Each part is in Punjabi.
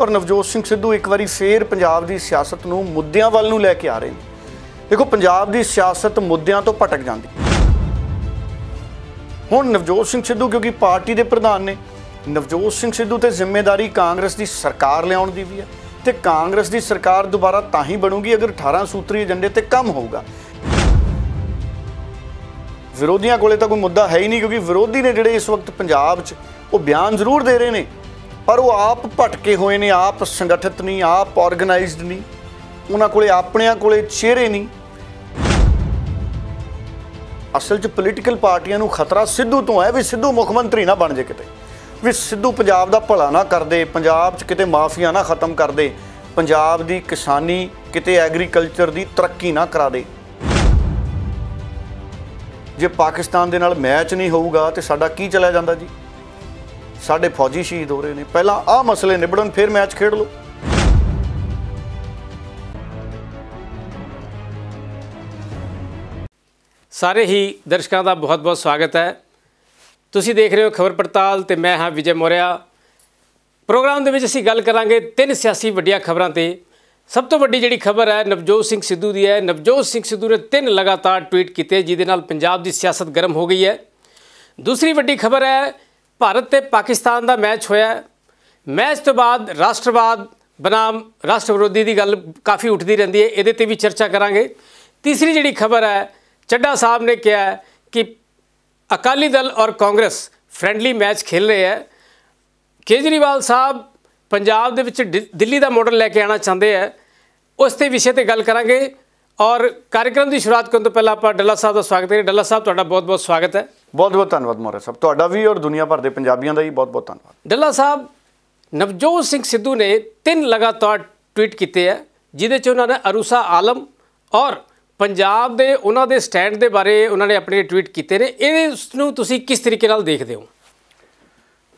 ਔਰ ਨਵਜੋਤ ਸਿੰਘ ਸਿੱਧੂ ਇੱਕ ਵਾਰੀ ਫੇਰ ਪੰਜਾਬ ਦੀ ਸਿਆਸਤ ਨੂੰ ਮੁੱਦਿਆਂ ਵੱਲ ਨੂੰ ਲੈ ਕੇ ਆ ਰਹੇ ਨੇ ਦੇਖੋ ਪੰਜਾਬ ਦੀ ਸਿਆਸਤ ਮੁੱਦਿਆਂ ਤੋਂ ਭਟਕ ਜਾਂਦੀ ਹੁਣ ਨਵਜੋਤ ਸਿੰਘ ਸਿੱਧੂ ਕਿਉਂਕਿ ਪਾਰਟੀ ਦੇ ਪ੍ਰਧਾਨ ਨੇ ਨਵਜੋਤ ਸਿੰਘ ਸਿੱਧੂ ਤੇ ਜ਼ਿੰਮੇਵਾਰੀ ਕਾਂਗਰਸ ਦੀ ਸਰਕਾਰ ਲਿਆਉਣ ਦੀ ਵੀ ਹੈ ਤੇ ਕਾਂਗਰਸ ਦੀ ਸਰਕਾਰ ਦੁਬਾਰਾ ਤਾਂ ਹੀ ਬਣੂਗੀ ਅਗਰ 18 ਸੂਤਰੀ ਏਜੰਡੇ ਤੇ ਕੰਮ ਹੋਊਗਾ ਵਿਰੋਧੀਆਂ ਕੋਲੇ ਤਾਂ ਕੋਈ ਮੁੱਦਾ ਹੈ ਹੀ ਨਹੀਂ ਕਿਉਂਕਿ ਵਿਰੋਧੀ ਨੇ ਜਿਹੜੇ ਇਸ ਵਕਤ ਪੰਜਾਬ 'ਚ ਉਹ ਬਿਆਨ ਜ਼ਰੂਰ ਦੇ ਰਹੇ ਨੇ ਪਰ ਉਹ ਆਪ ਭਟਕੇ ਹੋਏ ਨੇ ਆਪ ਸੰਗਠਿਤ ਨਹੀਂ ਆਪ ਆਰਗੇਨਾਈਜ਼ਡ ਨਹੀਂ ਉਹਨਾਂ ਕੋਲੇ ਆਪਣਿਆਂ ਕੋਲੇ ਚਿਹਰੇ ਨਹੀਂ ਅਸਲ 'ਚ ਪੋਲੀਟੀਕਲ ਪਾਰਟੀਆਂ ਨੂੰ ਖਤਰਾ ਸਿੱਧੂ ਤੋਂ ਹੈ ਵੀ ਸਿੱਧੂ ਮੁੱਖ ਮੰਤਰੀ ਨਾ ਬਣ ਜੇ ਕਿਤੇ ਵੀ ਸਿੱਧੂ ਪੰਜਾਬ ਦਾ ਭਲਾ ਨਾ ਕਰਦੇ ਪੰਜਾਬ 'ਚ ਕਿਤੇ ਮਾਫੀਆ ਨਾ ਖਤਮ ਕਰ ਦੇ ਪੰਜਾਬ ਦੀ ਕਿਸਾਨੀ ਕਿਤੇ ਐਗਰੀਕਲਚਰ ਦੀ ਤਰੱਕੀ ਨਾ ਕਰਾ ਦੇ ਜੇ ਪਾਕਿਸਤਾਨ ਦੇ ਨਾਲ ਮੈਚ ਨਹੀਂ ਹੋਊਗਾ ਤੇ ਸਾਡਾ ਕੀ ਚੱਲਿਆ ਜਾਂਦਾ ਜੀ ਸਾਡੇ ਫੌਜੀ ਸ਼ਹੀਦ ਹੋ ਰਹੇ ਨੇ ਪਹਿਲਾਂ ਆਹ ਮਸਲੇ ਨਿਬੜਨ ਫਿਰ ਮੈਚ ਖੇਡ ਲਓ ਸਾਰੇ ਹੀ ਦਰਸ਼ਕਾਂ ਦਾ ਬਹੁਤ-ਬਹੁਤ ਸਵਾਗਤ ਹੈ ਤੁਸੀਂ ਦੇਖ ਰਹੇ ਹੋ ਖਬਰ ਪੜਤਾਲ ਤੇ ਮੈਂ ਹਾਂ ਵਿਜੇ ਮੋਰਿਆ ਪ੍ਰੋਗਰਾਮ ਦੇ ਵਿੱਚ ਅਸੀਂ ਗੱਲ ਕਰਾਂਗੇ ਤਿੰਨ ਸਿਆਸੀ ਵੱਡੀਆਂ ਖਬਰਾਂ ਤੇ ਸਭ ਤੋਂ ਵੱਡੀ ਜਿਹੜੀ ਖਬਰ ਹੈ ਨਵਜੋਤ ਸਿੰਘ ਸਿੱਧੂ ਦੀ ਹੈ ਨਵਜੋਤ ਸਿੰਘ ਸਿੱਧੂ ਨੇ ਤਿੰਨ ਲਗਾਤਾਰ ਟਵੀਟ ਕੀਤੇ ਜਿਹਦੇ ਨਾਲ ਪੰਜਾਬ ਦੀ ਸਿਆਸਤ ਗਰਮ ਹੋ ਗਈ ਹੈ ਦੂਸਰੀ ਵੱਡੀ ਖਬਰ ਹੈ ਭਾਰਤ ਤੇ ਪਾਕਿਸਤਾਨ ਦਾ ਮੈਚ ਹੋਇਆ ਮੈਚ ਤੋਂ ਬਾਅਦ ਰਾਸ਼ਟਰਵਾਦ ਬਨਾਮ ਰਾਸ਼ਟਰ ਵਿਰੋਧੀ ਦੀ ਗੱਲ ਕਾਫੀ ਉੱਠਦੀ ਰਹਿੰਦੀ ਹੈ ਇਹਦੇ ਤੇ ਵੀ ਚਰਚਾ ਕਰਾਂਗੇ ਤੀਸਰੀ ਜਿਹੜੀ ਖਬਰ ਹੈ ਚੱਡਾ ਸਾਹਿਬ ਨੇ ਕਿਹਾ ਕਿ ਅਕਾਲੀ ਦਲ ਔਰ ਕਾਂਗਰਸ ਫ੍ਰੈਂਡਲੀ ਮੈਚ ਖੇਲ ਰਹੇ ਹੈ ਕੇਜਰੀਵਾਲ ਸਾਹਿਬ ਪੰਜਾਬ ਦੇ ਵਿੱਚ ਦਿੱਲੀ ਦਾ ਮਾਡਲ ਲੈ ਕੇ ਆਣਾ ਚਾਹੁੰਦੇ ਹੈ ਉਸ ਤੇ ਵਿਸ਼ੇ ਤੇ ਗੱਲ ਕਰਾਂਗੇ ਔਰ ਕਾਰਜਕ੍ਰਮ ਦੀ ਸ਼ੁਰੂਆਤ ਕਰਨ ਤੋਂ ਪਹਿਲਾਂ ਆਪਾਂ ਡੱਲਾ ਸਾਹਿਬ ਦਾ ਸਵਾਗਤ ਕਰੀਏ ਡੱਲਾ ਸਾਹਿਬ ਤੁਹਾਡਾ ਬਹੁਤ-ਬਹੁਤ ਸਵਾਗਤ ਹੈ ਬਹੁਤ ਬਹੁਤ ਧੰਨਵਾਦ ਮੋਰੇ ਸਾਹਿਬ ਤੁਹਾਡਾ ਵੀ ਔਰ ਦੁਨੀਆ ਭਰ ਦੇ ਪੰਜਾਬੀਆਂ ਦਾ ਹੀ ਬਹੁਤ ਬਹੁਤ ਧੰਨਵਾਦ ਡੱਲਾ ਸਾਹਿਬ ਨਵਜੋਤ ਸਿੰਘ ਸਿੱਧੂ ਨੇ ਤਿੰਨ ਲਗਾਤਾਰ ਟਵੀਟ ਕੀਤੇ ਆ ਜਿਹਦੇ 'ਚ ਉਹਨਾਂ ਨੇ ਅਰੂਸਾ ਆਲਮ ਔਰ ਪੰਜਾਬ ਦੇ ਉਹਨਾਂ ਦੇ ਸਟੈਂਡ ਦੇ ਬਾਰੇ ਉਹਨਾਂ ਨੇ ਆਪਣੇ ਟਵੀਟ ਕੀਤੇ ਨੇ ਇਹ ਇਸ ਨੂੰ ਤੁਸੀਂ ਕਿਸ ਤਰੀਕੇ ਨਾਲ ਦੇਖਦੇ ਹੋ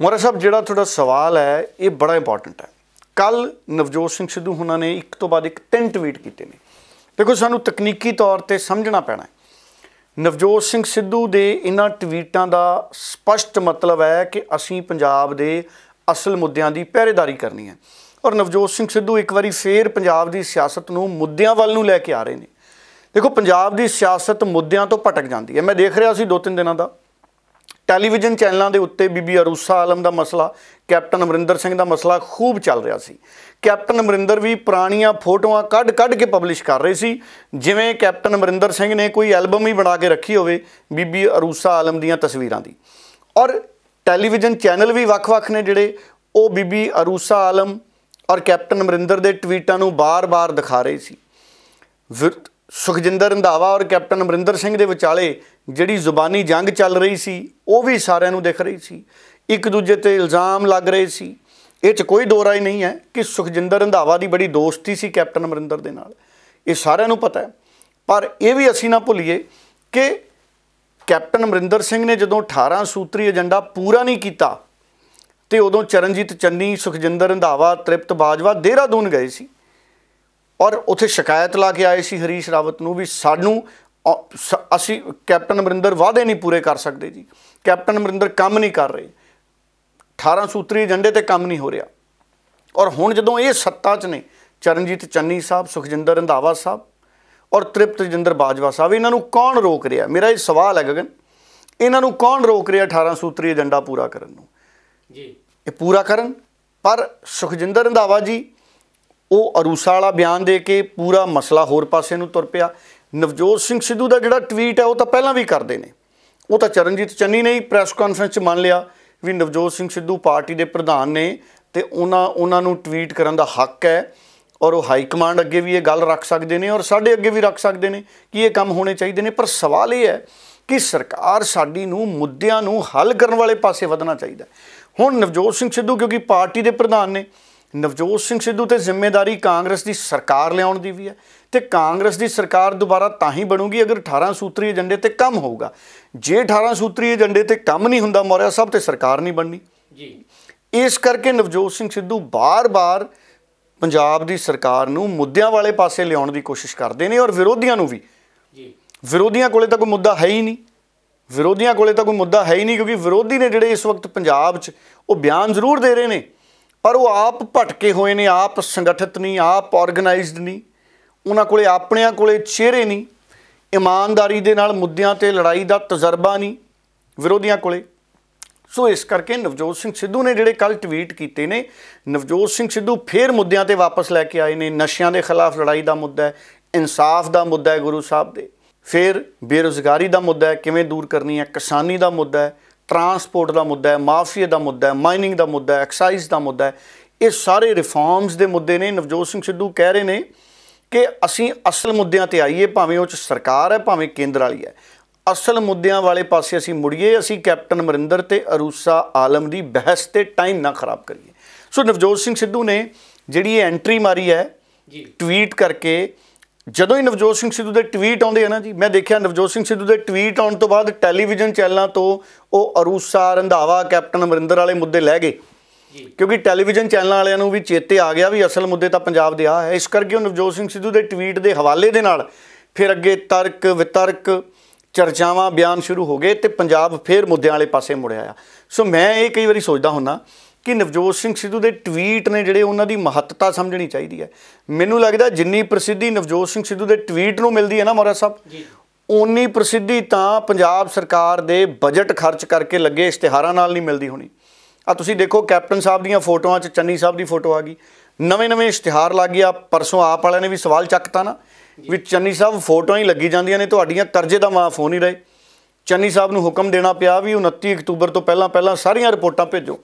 ਮੋਰੇ ਸਾਹਿਬ ਜਿਹੜਾ ਤੁਹਾਡਾ ਸਵਾਲ ਹੈ ਇਹ ਬੜਾ ਇੰਪੋਰਟੈਂਟ ਹੈ ਕੱਲ ਨਵਜੋਤ ਸਿੰਘ ਸਿੱਧੂ ਉਹਨਾਂ ਨੇ ਇੱਕ ਤੋਂ ਬਾਅਦ ਇੱਕ ਤਿੰਨ ਟਵੀਟ ਕੀਤੇ ਨੇ ਦੇਖੋ ਸਾਨੂੰ ਤਕਨੀਕੀ ਤੌਰ ਤੇ ਸਮਝਣਾ ਪੈਣਾ ਹੈ ਨਵਜੋਤ ਸਿੰਘ ਸਿੱਧੂ ਦੇ ਇਹਨਾਂ ਟਵੀਟਾਂ ਦਾ ਸਪਸ਼ਟ ਮਤਲਬ ਹੈ ਕਿ ਅਸੀਂ ਪੰਜਾਬ ਦੇ ਅਸਲ ਮੁੱਦਿਆਂ ਦੀ ਪਹਿਰੇਦਾਰੀ ਕਰਨੀ ਹੈ ਔਰ ਨਵਜੋਤ ਸਿੰਘ ਸਿੱਧੂ ਇੱਕ ਵਾਰੀ ਫੇਰ ਪੰਜਾਬ ਦੀ ਸਿਆਸਤ ਨੂੰ ਮੁੱਦਿਆਂ ਵੱਲ ਨੂੰ ਲੈ ਕੇ ਆ ਰਹੇ ਨੇ ਦੇਖੋ ਪੰਜਾਬ ਦੀ ਸਿਆਸਤ ਮੁੱਦਿਆਂ ਤੋਂ ਭਟਕ ਜਾਂਦੀ ਹੈ ਮੈਂ ਦੇਖ ਰਿਹਾ ਸੀ ਦੋ ਤਿੰਨ ਦਿਨਾਂ ਦਾ ਟੈਲੀਵਿਜ਼ਨ ਚੈਨਲਾਂ ਦੇ ਉੱਤੇ ਬੀਬੀ ਅਰੂਸਾ ਆਲਮ ਦਾ ਮਸਲਾ ਕੈਪਟਨ ਅਮਰਿੰਦਰ ਸਿੰਘ ਦਾ ਮਸਲਾ ਖੂਬ ਚੱਲ ਰਿਹਾ ਸੀ ਕੈਪਟਨ ਅਮਰਿੰਦਰ ਵੀ ਪੁਰਾਣੀਆਂ ਫੋਟੋਆਂ ਕੱਢ-ਕੱਢ ਕੇ ਪਬਲਿਸ਼ ਕਰ ਰਹੇ ਸੀ ਜਿਵੇਂ ਕੈਪਟਨ ਅਮਰਿੰਦਰ ਸਿੰਘ ਨੇ ਕੋਈ ਐਲਬਮ ਹੀ ਬਣਾ ਕੇ ਰੱਖੀ ਹੋਵੇ ਬੀਬੀ ਅਰੂਸਾ ਆਲਮ ਦੀਆਂ ਤਸਵੀਰਾਂ ਦੀ ਔਰ ਟੈਲੀਵਿਜ਼ਨ ਚੈਨਲ ਵੀ ਵੱਖ-ਵੱਖ ਨੇ ਜਿਹੜੇ ਉਹ ਬੀਬੀ ਅਰੂਸਾ ਆਲਮ ਔਰ ਕੈਪਟਨ ਅਮਰਿੰਦਰ ਦੇ ਟਵੀਟਾਂ ਨੂੰ ਬਾਰ-ਬਾਰ ਦਿਖਾ ਰਹੇ ਸੀ ਸੁਖਜਿੰਦਰ ਰੰਧਾਵਾ ਔਰ ਕੈਪਟਨ ਅਮਰਿੰਦਰ ਸਿੰਘ ਦੇ ਵਿਚਾਲੇ ਜਿਹੜੀ ਜ਼ੁਬਾਨੀ ਜੰਗ ਚੱਲ ਰਹੀ ਸੀ ਉਹ ਵੀ ਸਾਰਿਆਂ ਨੂੰ ਦਿਖ ਰਹੀ ਸੀ ਇੱਕ ਦੂਜੇ ਤੇ ਇਲਜ਼ਾਮ ਲੱਗ ਰਹੇ ਸੀ ਇਹ 'ਚ ਕੋਈ ਦੋਰਾ ਹੀ ਨਹੀਂ ਹੈ ਕਿ ਸੁਖਜਿੰਦਰ ਰੰਧਾਵਾ ਦੀ ਬੜੀ ਦੋਸਤੀ ਸੀ ਕੈਪਟਨ ਅਮਰਿੰਦਰ ਦੇ ਨਾਲ ਇਹ ਸਾਰਿਆਂ ਨੂੰ ਪਤਾ ਹੈ ਪਰ ਇਹ ਵੀ ਅਸੀਂ ਨਾ ਭੁੱਲੀਏ ਕਿ ਕੈਪਟਨ ਅਮਰਿੰਦਰ ਸਿੰਘ ਨੇ ਜਦੋਂ 18 ਸੂਤਰੀ ਏਜੰਡਾ ਪੂਰਾ ਨਹੀਂ ਕੀਤਾ ਤੇ ਉਦੋਂ ਚਰਨਜੀਤ ਚੰਨੀ ਸੁਖਜਿੰਦਰ ਰੰਧਾਵਾ ਤ੍ਰਿਪਤ ਬਾਜਵਾ ਦੇਹਰਾਦੂਨ ਗਏ ਸੀ ਔਰ ਉੱਥੇ ਸ਼ਿਕਾਇਤ ਲਾ ਕੇ ਆਏ ਸੀ ਹਰੀਸ਼ ਰਾਵਤ ਨੂੰ ਵੀ ਸਾਨੂੰ ਅਸੀਂ ਕੈਪਟਨ ਅਮਰਿੰਦਰ ਵਾਅਦੇ ਨਹੀਂ ਪੂਰੇ ਕਰ ਸਕਦੇ ਜੀ ਕੈਪਟਨ ਅਮਰਿੰਦਰ ਕੰਮ ਨਹੀਂ ਕਰ ਰਹੇ 18 ਸੂਤਰੀ ਏਜੰਡੇ ਤੇ ਕੰਮ ਨਹੀਂ ਹੋ ਰਿਹਾ ਔਰ ਹੁਣ ਜਦੋਂ ਇਹ ਸੱਤਾ 'ਚ ਨੇ ਚਰਨਜੀਤ ਚੰਨੀ ਸਾਹਿਬ ਸੁਖਜਿੰਦਰ ਰੰਧਾਵਾ ਸਾਹਿਬ ਔਰ ਤ੍ਰਿਪਤ ਜਿੰਦਰ ਬਾਜਵਾ ਸਾਹਿਬ ਇਹਨਾਂ ਨੂੰ ਕੌਣ ਰੋਕ ਰਿਹਾ ਮੇਰਾ ਇਹ ਸਵਾਲ ਹੈ ਗਗਨ ਇਹਨਾਂ ਨੂੰ ਕੌਣ ਰੋਕ ਰਿਹਾ 18 ਸੂਤਰੀ ਏਜੰਡਾ ਪੂਰਾ ਕਰਨ ਨੂੰ ਜੀ ਇਹ ਪੂਰਾ ਕਰਨ ਪਰ ਸੁਖਜਿੰਦਰ ਰੰਧਾਵਾ ਜੀ ਉਹ ਅਰੂਸਾ ਵਾਲਾ ਬਿਆਨ ਦੇ ਕੇ ਪੂਰਾ ਮਸਲਾ ਹੋਰ ਪਾਸੇ ਨੂੰ ਤੁਰ ਪਿਆ ਨਵਜੋਤ ਸਿੰਘ ਸਿੱਧੂ ਦਾ ਜਿਹੜਾ ਟਵੀਟ ਹੈ ਉਹ ਤਾਂ ਪਹਿਲਾਂ ਵੀ ਕਰਦੇ ਨੇ ਉਹ ਤਾਂ ਚਰਨਜੀਤ ਚੰਨੀ ਨੇ ਹੀ ਪ੍ਰੈਸ ਕਾਨਫਰੰਸ 'ਚ ਮੰਨ ਲਿਆ ਵੀ ਨਵਜੋਤ ਸਿੰਘ ਸਿੱਧੂ ਪਾਰਟੀ ਦੇ ਪ੍ਰਧਾਨ ਨੇ ਤੇ ਉਹਨਾਂ ਉਹਨਾਂ ਨੂੰ ਟਵੀਟ ਕਰਨ ਦਾ ਹੱਕ ਹੈ ਔਰ ਉਹ ਹਾਈ ਕਮਾਂਡ ਅੱਗੇ ਵੀ ਇਹ ਗੱਲ ਰੱਖ ਸਕਦੇ ਨੇ ਔਰ ਸਾਡੇ ਅੱਗੇ ਵੀ ਰੱਖ ਸਕਦੇ ਨੇ ਕਿ ਇਹ ਕੰਮ ਹੋਣੇ ਚਾਹੀਦੇ ਨੇ ਪਰ ਸਵਾਲ ਇਹ ਹੈ ਕਿ ਸਰਕਾਰ ਸਾਡੀ ਨੂੰ ਮੁੱਦਿਆਂ ਨੂੰ ਹੱਲ ਕਰਨ ਵਾਲੇ ਪਾਸੇ ਵਧਣਾ ਚਾਹੀਦਾ ਹੁਣ ਨਵਜੋਤ ਸਿੰਘ ਸਿੱਧੂ ਕਿਉਂਕਿ ਪਾਰਟੀ ਦੇ ਪ੍ਰਧਾਨ ਨੇ ਨਵਜੋਤ ਸਿੰਘ ਸਿੱਧੂ ਤੇ ਜ਼ਿੰਮੇਵਾਰੀ ਕਾਂਗਰਸ ਦੀ ਸਰਕਾਰ ਲਿਆਉਣ ਦੀ ਵੀ ਹੈ ਤੇ ਕਾਂਗਰਸ ਦੀ ਸਰਕਾਰ ਦੁਬਾਰਾ ਤਾਂ ਹੀ ਬਣੂਗੀ ਅਗਰ 18 ਸੂਤਰੀ ਏਜੰਡੇ ਤੇ ਕੰਮ ਹੋਊਗਾ ਜੇ 18 ਸੂਤਰੀ ਏਜੰਡੇ ਤੇ ਕੰਮ ਨਹੀਂ ਹੁੰਦਾ ਮੌਰਿਆ ਸਾਹਿਬ ਤੇ ਸਰਕਾਰ ਨਹੀਂ ਬਣਨੀ ਜੀ ਇਸ ਕਰਕੇ ਨਵਜੋਤ ਸਿੰਘ ਸਿੱਧੂ ਬਾਰ-ਬਾਰ ਪੰਜਾਬ ਦੀ ਸਰਕਾਰ ਨੂੰ ਮੁੱਦਿਆਂ ਵਾਲੇ ਪਾਸੇ ਲਿਆਉਣ ਦੀ ਕੋਸ਼ਿਸ਼ ਕਰਦੇ ਨੇ ਔਰ ਵਿਰੋਧੀਆਂ ਨੂੰ ਵੀ ਜੀ ਵਿਰੋਧੀਆਂ ਕੋਲੇ ਤਾਂ ਕੋਈ ਮੁੱਦਾ ਹੈ ਹੀ ਨਹੀਂ ਵਿਰੋਧੀਆਂ ਕੋਲੇ ਤਾਂ ਕੋਈ ਮੁੱਦਾ ਹੈ ਹੀ ਨਹੀਂ ਕਿਉਂਕਿ ਵਿਰੋਧੀ ਨੇ ਜਿਹੜੇ ਇਸ ਵਕਤ ਪੰਜਾਬ 'ਚ ਉਹ ਬਿਆਨ ਜ਼ਰੂਰ ਦੇ ਰਹੇ ਨੇ ਪਰ ਉਹ ਆਪ ਭਟਕੇ ਹੋਏ ਨੇ ਆਪ ਸੰਗਠਿਤ ਨਹੀਂ ਆਪ ਆਰਗੇਨਾਈਜ਼ਡ ਨਹੀਂ ਉਹਨਾਂ ਕੋਲੇ ਆਪਣਿਆਂ ਕੋਲੇ ਚਿਹਰੇ ਨਹੀਂ ਇਮਾਨਦਾਰੀ ਦੇ ਨਾਲ ਮੁੱਦਿਆਂ ਤੇ ਲੜਾਈ ਦਾ ਤਜਰਬਾ ਨਹੀਂ ਵਿਰੋਧੀਆਂ ਕੋਲੇ ਸੋ ਇਸ ਕਰਕੇ ਨਵਜੋਤ ਸਿੰਘ ਸਿੱਧੂ ਨੇ ਜਿਹੜੇ ਕੱਲ ਟਵੀਟ ਕੀਤੇ ਨੇ ਨਵਜੋਤ ਸਿੰਘ ਸਿੱਧੂ ਫੇਰ ਮੁੱਦਿਆਂ ਤੇ ਵਾਪਸ ਲੈ ਕੇ ਆਏ ਨੇ ਨਸ਼ਿਆਂ ਦੇ ਖਿਲਾਫ ਲੜਾਈ ਦਾ ਮੁੱਦਾ ਹੈ ਇਨਸਾਫ ਦਾ ਮੁੱਦਾ ਹੈ ਗੁਰੂ ਸਾਹਿਬ ਦੇ ਫੇਰ ਬੇਰੋਜ਼ਗਾਰੀ ਦਾ ਮੁੱਦਾ ਹੈ ਕਿਵੇਂ ਦੂਰ ਕਰਨੀ ਹੈ ਕਿਸਾਨੀ ਦਾ ਮੁੱਦਾ ਹੈ ਟਰਾਂਸਪੋਰਟ ਦਾ ਮੁੱਦਾ ਹੈ ਮਾਫੀਆ ਦਾ ਮੁੱਦਾ ਹੈ ਮਾਈਨਿੰਗ ਦਾ ਮੁੱਦਾ ਹੈ ਐਕਸਾਈਜ਼ ਦਾ ਮੁੱਦਾ ਹੈ ਇਹ ਸਾਰੇ ਰਿਫਾਰਮਸ ਦੇ ਮੁੱਦੇ ਨੇ ਨਵਜੋਤ ਸਿੰਘ ਸਿੱਧੂ ਕਹਿ ਰਹੇ ਨੇ ਕਿ ਅਸੀਂ ਅਸਲ ਮੁੱਦਿਆਂ ਤੇ ਆਈਏ ਭਾਵੇਂ ਉਹ ਚ ਸਰਕਾਰ ਹੈ ਭਾਵੇਂ ਕੇਂਦਰ ਵਾਲੀ ਹੈ ਅਸਲ ਮੁੱਦਿਆਂ ਵਾਲੇ ਪਾਸੇ ਅਸੀਂ ਮੁੜੀਏ ਅਸੀਂ ਕੈਪਟਨ ਮਰਿੰਦਰ ਤੇ ਅਰੂਸਾ ਆਲਮ ਦੀ ਬਹਿਸ ਤੇ ਟਾਈਮ ਨਾ ਖਰਾਬ ਕਰੀਏ ਸੋ ਨਵਜੋਤ ਸਿੰਘ ਸਿੱਧੂ ਨੇ ਜਿਹੜੀ ਇਹ ਐਂਟਰੀ ਮਾਰੀ ਹੈ ਜੀ ਟਵੀਟ ਕਰਕੇ ਜਦੋਂ ਹੀ ਨਵਜੋਤ ਸਿੰਘ ਸਿੱਧੂ ਦੇ ਟਵੀਟ ਆਉਂਦੇ ਆ ਨਾ ਜੀ ਮੈਂ ਦੇਖਿਆ ਨਵਜੋਤ ਸਿੰਘ ਸਿੱਧੂ ਦੇ ਟਵੀਟ ਆਉਣ ਤੋਂ ਬਾਅਦ ਟੈਲੀਵਿਜ਼ਨ ਚੈਨਲਾਂ ਤੋਂ ਉਹ ਅਰੂਸਾ ਰੰਧਾਵਾ ਕੈਪਟਨ ਅਮਰਿੰਦਰ ਵਾਲੇ ਮੁੱਦੇ ਲੈ ਗਏ ਕਿਉਂਕਿ ਟੈਲੀਵਿਜ਼ਨ ਚੈਨਲਾਂ ਵਾਲਿਆਂ ਨੂੰ ਵੀ ਚੇਤੇ ਆ ਗਿਆ ਵੀ ਅਸਲ ਮੁੱਦੇ ਤਾਂ ਪੰਜਾਬ ਦੇ ਆ ਹੈ ਇਸ ਕਰਕੇ ਉਹ ਨਵਜੋਤ ਸਿੰਘ ਸਿੱਧੂ ਦੇ ਟਵੀਟ ਦੇ ਹਵਾਲੇ ਦੇ ਨਾਲ ਫਿਰ ਅੱਗੇ ਤਰਕ ਵਿਤਰਕ ਚਰਚਾਵਾਂ ਬਿਆਨ ਸ਼ੁਰੂ ਹੋ ਗਏ ਤੇ ਪੰਜਾਬ ਫੇਰ ਮੁੱਦਿਆਂ ਵਾਲੇ ਪਾਸੇ ਮੁੜਿਆ ਆ ਸੋ ਮੈਂ ਇਹ ਕਈ ਵਾਰੀ ਸੋਚਦਾ ਹੁੰਨਾ ਕਿ ਨਵਜੋਤ ਸਿੰਘ ਸਿੱਧੂ ਦੇ ਟਵੀਟ ਨੇ ਜਿਹੜੇ ਉਹਨਾਂ ਦੀ ਮਹੱਤਤਾ ਸਮਝਣੀ ਚਾਹੀਦੀ ਹੈ ਮੈਨੂੰ ਲੱਗਦਾ ਜਿੰਨੀ ਪ੍ਰਸਿੱਧੀ ਨਵਜੋਤ ਸਿੰਘ ਸਿੱਧੂ ਦੇ ਟਵੀਟ ਨੂੰ ਮਿਲਦੀ ਹੈ ਨਾ ਮੋਰਾ ਸਾਹਿਬ ਉਨੀ ਪ੍ਰਸਿੱਧੀ ਤਾਂ ਪੰਜਾਬ ਸਰਕਾਰ ਦੇ ਬਜਟ ਖਰਚ ਕਰਕੇ ਲੱਗੇ ਇਸ਼ਤਿਹਾਰਾਂ ਨਾਲ ਨਹੀਂ ਮਿਲਦੀ ਹੋਣੀ ਆ ਤੁਸੀਂ ਦੇਖੋ ਕੈਪਟਨ ਸਾਹਿਬ ਦੀਆਂ ਫੋਟੋਆਂ 'ਚ ਚੰਨੀ ਸਾਹਿਬ ਦੀ ਫੋਟੋ ਆ ਗਈ ਨਵੇਂ-ਨਵੇਂ ਇਸ਼ਤਿਹਾਰ ਲੱਗ ਗਿਆ ਪਰਸੋਂ ਆਪ ਵਾਲਿਆਂ ਨੇ ਵੀ ਸਵਾਲ ਚੱਕਤਾ ਨਾ ਵੀ ਚੰਨੀ ਸਾਹਿਬ ਫੋਟੋਆਂ ਹੀ ਲੱਗੀ ਜਾਂਦੀਆਂ ਨੇ ਤੁਹਾਡੀਆਂ ਕਰਜ਼ੇ ਦਾ ਮਾਫ ਹੋ ਨਹੀਂ ਰਹੇ ਚੰਨੀ ਸਾਹਿਬ ਨੂੰ ਹੁਕਮ ਦੇਣਾ ਪਿਆ ਵੀ 29 ਅਕਤੂਬਰ ਤੋਂ ਪਹਿਲਾਂ ਪਹਿਲਾਂ ਸਾਰੀਆਂ ਰਿਪੋਰਟਾਂ ਭੇਜੋ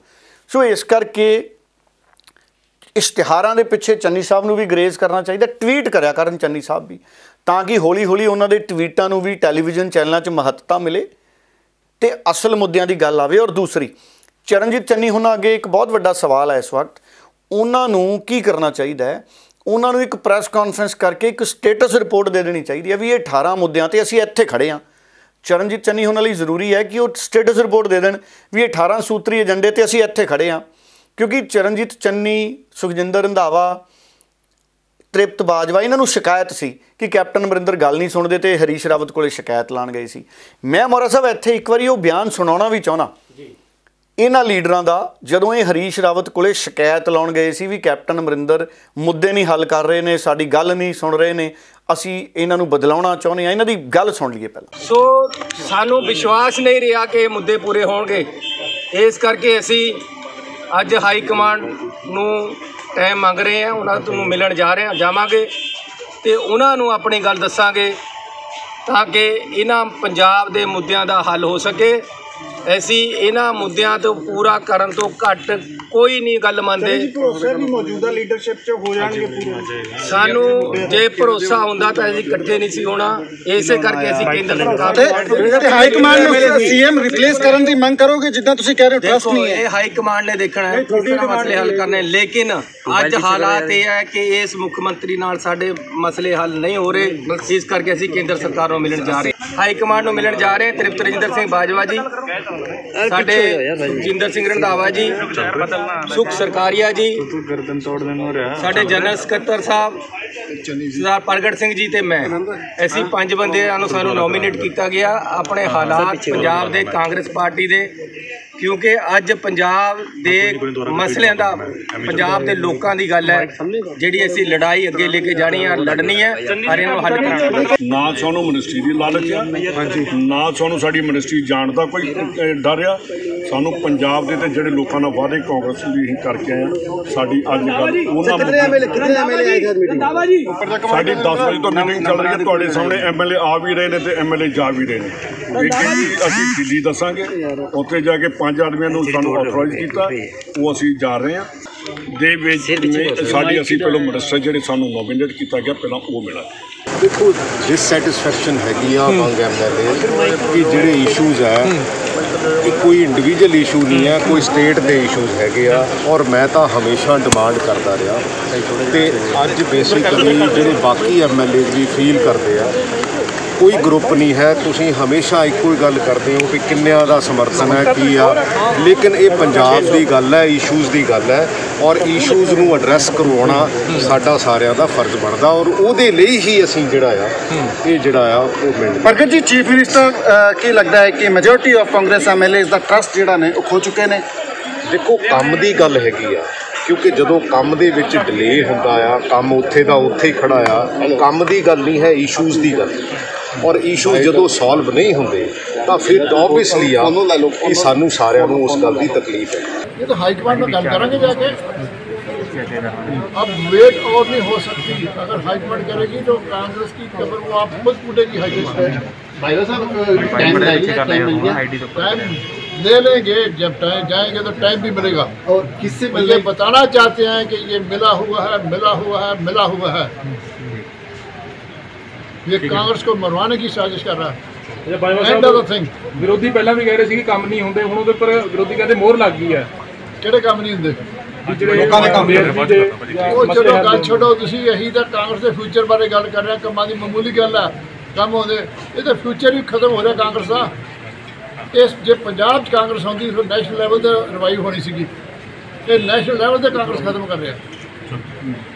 ਸੋ ਇਸ ਕਰਕੇ ਇਸ਼ਤਿਹਾਰਾਂ ਦੇ ਪਿੱਛੇ ਚੰਨੀ ਸਾਹਿਬ ਨੂੰ ਵੀ ਗਰੇਜ਼ ਕਰਨਾ ਚਾਹੀਦਾ ਟਵੀਟ ਕਰਿਆ ਕਰਨ ਚੰਨੀ ਸਾਹਿਬ ਵੀ ਤਾਂ ਕਿ ਹੌਲੀ-ਹੌਲੀ ਉਹਨਾਂ ਦੇ ਟਵੀਟਾਂ ਨੂੰ ਵੀ ਟੈਲੀਵਿਜ਼ਨ ਚੈਨਲਾਂ 'ਚ ਮਹੱਤਤਾ ਮਿਲੇ ਤੇ ਅਸਲ ਮੁੱਦਿਆਂ ਦੀ ਗੱਲ ਆਵੇ ਔਰ ਦੂਸਰੀ ਚਰਨਜੀਤ ਚੰਨੀ ਹੁਣਾਂ ਅੱਗੇ ਇੱਕ ਬਹੁਤ ਵੱਡਾ ਸਵਾਲ ਹੈ ਇਸ ਵਕਤ ਉਹਨਾਂ ਨੂੰ ਕੀ ਕਰਨਾ ਚਾਹੀਦਾ ਹੈ ਉਹਨਾਂ ਨੂੰ ਇੱਕ ਪ੍ਰੈਸ ਕਾਨਫਰੰਸ ਕਰਕੇ ਇੱਕ ਸਟੇਟਸ ਰਿਪੋਰਟ ਦੇ ਦੇਣੀ ਚਾਹੀਦੀ ਹੈ ਵੀ ਇਹ 18 ਮੁੱਦਿਆਂ ਤੇ ਅਸੀਂ ਇੱਥੇ ਖੜੇ ਹਾਂ ਚਰਨਜੀਤ ਚੰਨੀ ਹੋਣ ਲਈ ਜ਼ਰੂਰੀ ਹੈ ਕਿ ਉਹ ਸਟੇਟਸ ਰਿਪੋਰਟ ਦੇ ਦੇਣ ਵੀ 18 ਸੂਤਰੀ ਏਜੰਡੇ ਤੇ ਅਸੀਂ ਇੱਥੇ ਖੜੇ ਆ ਕਿਉਂਕਿ ਚਰਨਜੀਤ ਚੰਨੀ ਸੁਖਜਿੰਦਰ ਰੰਧਾਵਾ ਤ੍ਰਿਪਤ ਬਾਜਵਾ ਇਹਨਾਂ ਨੂੰ ਸ਼ਿਕਾਇਤ ਸੀ ਕਿ ਕੈਪਟਨ ਅਮਰਿੰਦਰ ਗੱਲ ਨਹੀਂ ਸੁਣਦੇ ਤੇ ਹਰੀਸ਼ ਰਾਵਤ ਕੋਲੇ ਸ਼ਿਕਾਇਤ ਲਾਣ ਗਏ ਸੀ ਮੈਂ ਮੋਰਾ ਸਾਹਿਬ ਇੱਥੇ ਇੱਕ ਵਾਰੀ ਉਹ ਬਿਆਨ ਸੁਣਾਉਣਾ ਵੀ ਚਾਹਣਾ ਇਹਨਾਂ ਲੀਡਰਾਂ ਦਾ ਜਦੋਂ ਇਹ ਹਰੀਸ਼ ਰਾਵਤ ਕੋਲੇ ਸ਼ਿਕਾਇਤ ਲਾਉਣ ਗਏ ਸੀ ਵੀ ਕੈਪਟਨ ਅਮਰਿੰਦਰ ਮੁੱਦੇ ਨਹੀਂ ਹੱਲ ਕਰ ਰਹੇ ਨੇ ਸਾਡੀ ਗੱਲ ਨਹੀਂ ਸੁਣ ਰਹੇ ਨੇ ਅਸੀਂ ਇਹਨਾਂ ਨੂੰ ਬਦਲਾਉਣਾ ਚਾਹੁੰਦੇ ਆ ਇਹਨਾਂ ਦੀ ਗੱਲ ਸੁਣ ਲਈਏ ਪਹਿਲਾਂ ਸੋ ਸਾਨੂੰ ਵਿਸ਼ਵਾਸ ਨਹੀਂ ਰਿਹਾ ਕਿ ਇਹ ਮੁੱਦੇ ਪੂਰੇ ਹੋਣਗੇ ਇਸ ਕਰਕੇ ਅਸੀਂ ਅੱਜ ਹਾਈ ਕਮਾਂਡ ਨੂੰ ਟਾਈਮ ਮੰਗ ਰਹੇ ਆ ਉਹਨਾਂ ਨੂੰ ਮਿਲਣ ਜਾ ਰਹੇ ਆ ਜਾਵਾਂਗੇ ਤੇ ਉਹਨਾਂ ਨੂੰ ਆਪਣੀ ਗੱਲ ਦੱਸਾਂਗੇ ਤਾਂ ਕਿ ਇਹਨਾਂ ਪੰਜਾਬ ਦੇ ਮੁੱਦਿਆਂ ਦਾ ਹੱਲ ਹੋ ਸਕੇ ਅਸੀਂ ਇਹਨਾਂ ਮੁੱਦਿਆਂ ਤੋਂ ਪੂਰਾ ਕਰਨ ਤੋਂ ਘੱਟ ਕੋਈ ਨਹੀਂ ਗੱਲ ਮੰਨਦੇ ਵੀ ਲੀਡਰਸ਼ਿਪ 'ਚ ਹੋ ਜਾਣਗੇ ਸਾਨੂੰ ਜੇ ਭਰੋਸਾ ਹੁੰਦਾ ਤਾਂ ਅਸੀਂ ਇਕੱਠੇ ਨਹੀਂ ਸੀ ਹੋਣਾ ਇਸੇ ਕਰਕੇ ਅਸੀਂ ਕੇਂਦਰ ਸਰਕਾਰ ਤੇ ਹਾਈ ਕਮਾਂਡ ਨੇ ਸੀਐਮ ਰਿਪਲੇਸ ਕਰਨ ਦੀ ਮੰਗ ਕਰੋਗੇ ਜਿੱਦਾਂ ਤੁਸੀਂ ਕਹਿ ਰਹੇ ਹੋ ਟਰਸਟ ਨਹੀਂ ਹੈ ਇਹ ਹਾਈ ਕਮਾਂਡ ਨੇ ਦੇਖਣਾ ਹੈ ਮਸਲੇ ਹੱਲ ਕਰਨੇ ਲੇਕਿਨ ਅੱਜ ਹਾਲਾਤ ਇਹ ਹੈ ਕਿ ਇਸ ਮੁੱਖ ਮੰਤਰੀ ਨਾਲ ਸਾਡੇ ਮਸਲੇ ਹੱਲ ਨਹੀਂ ਹੋ ਰਹੇ ਇਸ ਕਰਕੇ ਅਸੀਂ ਕੇਂਦਰ ਸਰਕਾਰ ਨੂੰ ਮਿਲਣ ਜਾ ਰਹੇ ਹਾਈ ਕਮਾਂਡ ਨੂੰ ਮਿਲਣ ਜਾ ਰਹੇ ਤ੍ਰਿਪਤ ਰਜਿੰਦਰ ਸਿੰਘ ਬਾਜਵਾ ਜੀ ਸਾਡੇ ਜਿੰਦਰ ਸਿੰਘ ਰੰਧਾਵਾ ਜੀ ਸੁਖ ਸਰਕਾਰੀਆ ਜੀ ਸਾਡੇ ਜਨਰਲ ਸਕੱਤਰ ਸਾਹਿਬ ਸਰਦਾਰ ਪ੍ਰਗਟ ਸਿੰਘ ਜੀ ਤੇ ਮੈਂ ਐਸੀ ਪੰਜ ਬੰਦੇ ਨੂੰ ਸਾਨੂੰ ਨੋਮੀਨੇਟ ਕੀਤਾ ਗਿਆ ਆਪਣੇ ਹਾਲਾਤ ਪੰਜਾਬ ਦੇ ਕਾਂਗਰਸ ਪਾਰਟੀ ਦੇ ਕਿਉਂਕਿ ਅੱਜ ਪੰਜਾਬ ਦੇ ਮਸਲਿਆਂ ਦਾ ਪੰਜਾਬ ਦੇ ਲੋਕਾਂ ਦੀ ਗੱਲ ਹੈ ਜਿਹੜੀ ਅਸੀਂ ਲੜਾਈ ਅੱਗੇ ਲੈ ਕੇ ਜਾਣੀ ਹੈ ਲੜਨੀ ਹੈ ਔਰ ਇਹਨੂੰ ਹੱਲ ਕਰਨਾ ਨਾ ਸਾਨੂੰ ਮਿਨਿਸਟਰੀ ਦੀ ਲਾਲਚ ਆ ਨਾ ਸਾਨੂੰ ਸਾਡੀ ਮਿਨਿਸਟਰੀ ਜਾਣਦਾ ਕੋਈ ਡਰ ਆ ਸਾਨੂੰ ਪੰਜਾਬ ਦੇ ਤੇ ਜਿਹੜੇ ਲੋਕਾਂ ਨਾਲ ਵਾਅਦੇ ਕਾਂਗਰਸ ਵੀ ਹੀ ਕਰਕੇ ਆਇਆ ਸਾਡੀ ਅੱਜ ਗੱਲ ਉਹਨਾਂ ਸਾਡੀ 10 ਵਜੇ ਤੋਂ ਮੀਟਿੰਗ ਚੱਲ ਰਹੀ ਹੈ ਤੁਹਾਡੇ ਸਾਹਮਣੇ ਐਮਐਲਏ ਆ ਵੀ ਰਹੇ ਨੇ ਤੇ ਐਮਐਲਏ ਜਾ ਵੀ ਰਹੇ ਨੇ ਅਸੀਂ ਦਿੱਲੀ ਦੱਸਾਂਗੇ ਉੱਥੇ ਜਾ ਕੇ ਪੰਜ ਆਦਮੀਆਂ ਨੂੰ ਸਾਨੂੰ ਆਥੋਰਾਈਜ਼ ਕੀਤਾ ਉਹ ਅਸੀਂ ਜਾ ਰਹੇ ਹਾਂ ਦੇ ਵਿੱਚ ਸਾਡੀ ਅਸੀਂ ਪਹਿਲਾਂ ਮਿਨਿਸਟਰ ਜਿਹੜੇ ਸਾਨੂੰ ਨੋਮੀਨੇਟ ਕੀਤਾ ਗਿਆ ਪਹਿਲਾਂ ਉਹ ਮਿਲਾ ਦੇਖੋ ਜਿਸ ਸੈਟੀਸਫੈਕਸ਼ਨ ਹੈਗੀ ਆ ਬੰਗ ਐਮਐਲਏ ਕਿ ਜਿਹੜੇ ਇਸ਼ੂਜ਼ ਆ ਇਹ ਕੋਈ ਇੰਡੀਵਿਜੂਅਲ ਇਸ਼ੂ ਨਹੀਂ ਆ ਕੋਈ ਸਟੇਟ ਦੇ ਇਸ਼ੂਜ਼ ਹੈਗੇ ਆ ਔਰ ਮੈਂ ਤਾਂ ਹਮੇਸ਼ਾ ਡਿਮਾਂਡ ਕਰਦਾ ਰਿਹਾ ਤੇ ਅੱਜ ਬੇਸਿਕਲੀ ਜਿਹੜੇ ਬਾਕੀ ਐਮਐਲਏ ਵੀ ਫੀਲ ਕਰਦੇ ਆ ਕੋਈ ਗਰੁੱਪ ਨਹੀਂ ਹੈ ਤੁਸੀਂ ਹਮੇਸ਼ਾ ਇੱਕੋ ਹੀ ਗੱਲ ਕਰਦੇ ਹੋ ਕਿ ਕਿੰਨਿਆਂ ਦਾ ਸਮਰਥਨ ਹੈ ਕੀ ਆ ਲੇਕਿਨ ਇਹ ਪੰਜਾਬ ਦੀ ਗੱਲ ਹੈ ਇਸ਼ੂਜ਼ ਦੀ ਗੱਲ ਹੈ ਔਰ ਇਸ਼ੂਜ਼ ਨੂੰ ਐਡਰੈਸ ਕਰਵਾਉਣਾ ਸਾਡਾ ਸਾਰਿਆਂ ਦਾ ਫਰਜ਼ ਬਣਦਾ ਔਰ ਉਹਦੇ ਲਈ ਹੀ ਅਸੀਂ ਜਿਹੜਾ ਆ ਇਹ ਜਿਹੜਾ ਆ ਉਹ ਮਿਲ ਪ੍ਰਗਟ ਜੀ ਚੀਫ ਮਿਨਿਸਟਰ ਕੀ ਲੱਗਦਾ ਹੈ ਕਿ ਮੈਜੋਰਟੀ ਆਫ ਕਾਂਗਰਸ ਇਸ ਦਾ ਟਰਸਟ ਜਿਹੜਾ ਨੇ ਉਹ ਖੋ ਚੁੱਕੇ ਨੇ ਦੇਖੋ ਕੰਮ ਦੀ ਗੱਲ ਹੈਗੀ ਆ ਕਿਉਂਕਿ ਜਦੋਂ ਕੰਮ ਦੇ ਵਿੱਚ ਡਿਲੇ ਹੁੰਦਾ ਆ ਕੰਮ ਉੱਥੇ ਦਾ ਉੱਥੇ ਹੀ ਖੜਾ ਆ ਕੰਮ ਦੀ ਗੱਲ ਨਹੀਂ ਹੈ ਇਸ਼ੂਜ਼ ਦੀ ਗੱਲ और इशू जो सॉल्व नहीं होंगे तो फिर ऑबियसली ਆ सू ਸਾਨੂੰ उस गल की तकलीफ है तो अब वेट और नहीं हो सकती अगर हाईकमांड करेगी तो कांग्रेस की कबर वो आप खुद फूटेगी टाइम तो ले लेंगे जब टाइम जाएंगे तो टाइम भी मिलेगा और किससे मिले बताना चाहते हैं कि ये मिला हुआ है मिला हुआ है मिला हुआ है ਇਹ ਕਾਂਗਰਸ ਕੋ ਮਰਵਾਣੇ ਦੀ ਸਾਜ਼ਿਸ਼ ਕਰ ਰਹਾ ਹੈ ਵਿਰੋਧੀ ਪਹਿਲਾਂ ਵੀ ਕਹਿ ਰਹੇ ਸੀ ਕਿ ਕੰਮ ਨਹੀਂ ਹੁੰਦੇ ਹੁਣ ਉਹਦੇ ਉੱਪਰ ਵਿਰੋਧੀ ਕਹਿੰਦੇ ਮੋਹਰ ਲੱਗ ਗਈ ਹੈ ਕਿਹੜੇ ਕੰਮ ਨਹੀਂ ਹੁੰਦੇ ਲੋਕਾਂ ਦੇ ਕੰਮ ਉਹ ਚਲੋ ਗੱਲ ਛੱਡੋ ਤੁਸੀਂ ਇਹੀ ਤਾਂ ਕਾਂਗਰਸ ਦੇ ਫਿਊਚਰ ਬਾਰੇ ਗੱਲ ਕਰ ਰਹੇ ਕੰਮਾਂ ਦੀ ਮਾਮੂਲੀ ਗੱਲ ਆ ਕੰਮ ਹੁੰਦੇ ਇਹ ਤਾਂ ਫਿਊਚਰ ਹੀ ਖਤਮ ਹੋ ਰਿਹਾ ਕਾਂਗਰਸ ਦਾ ਇਸ ਜੇ ਪੰਜਾਬ 'ਚ ਕਾਂਗਰਸ ਆਉਂਦੀ ਫਿਰ ਨੈਸ਼ਨਲ ਲੈਵਲ ਤੇ ਰਿਵਾਈਵ ਹੋਣੀ ਸੀਗੀ ਇਹ ਨੈਸ਼ਨਲ ਲੈਵਲ ਤੇ ਕਾਂਗਰਸ ਖਤਮ ਕਰ ਰਿਹਾ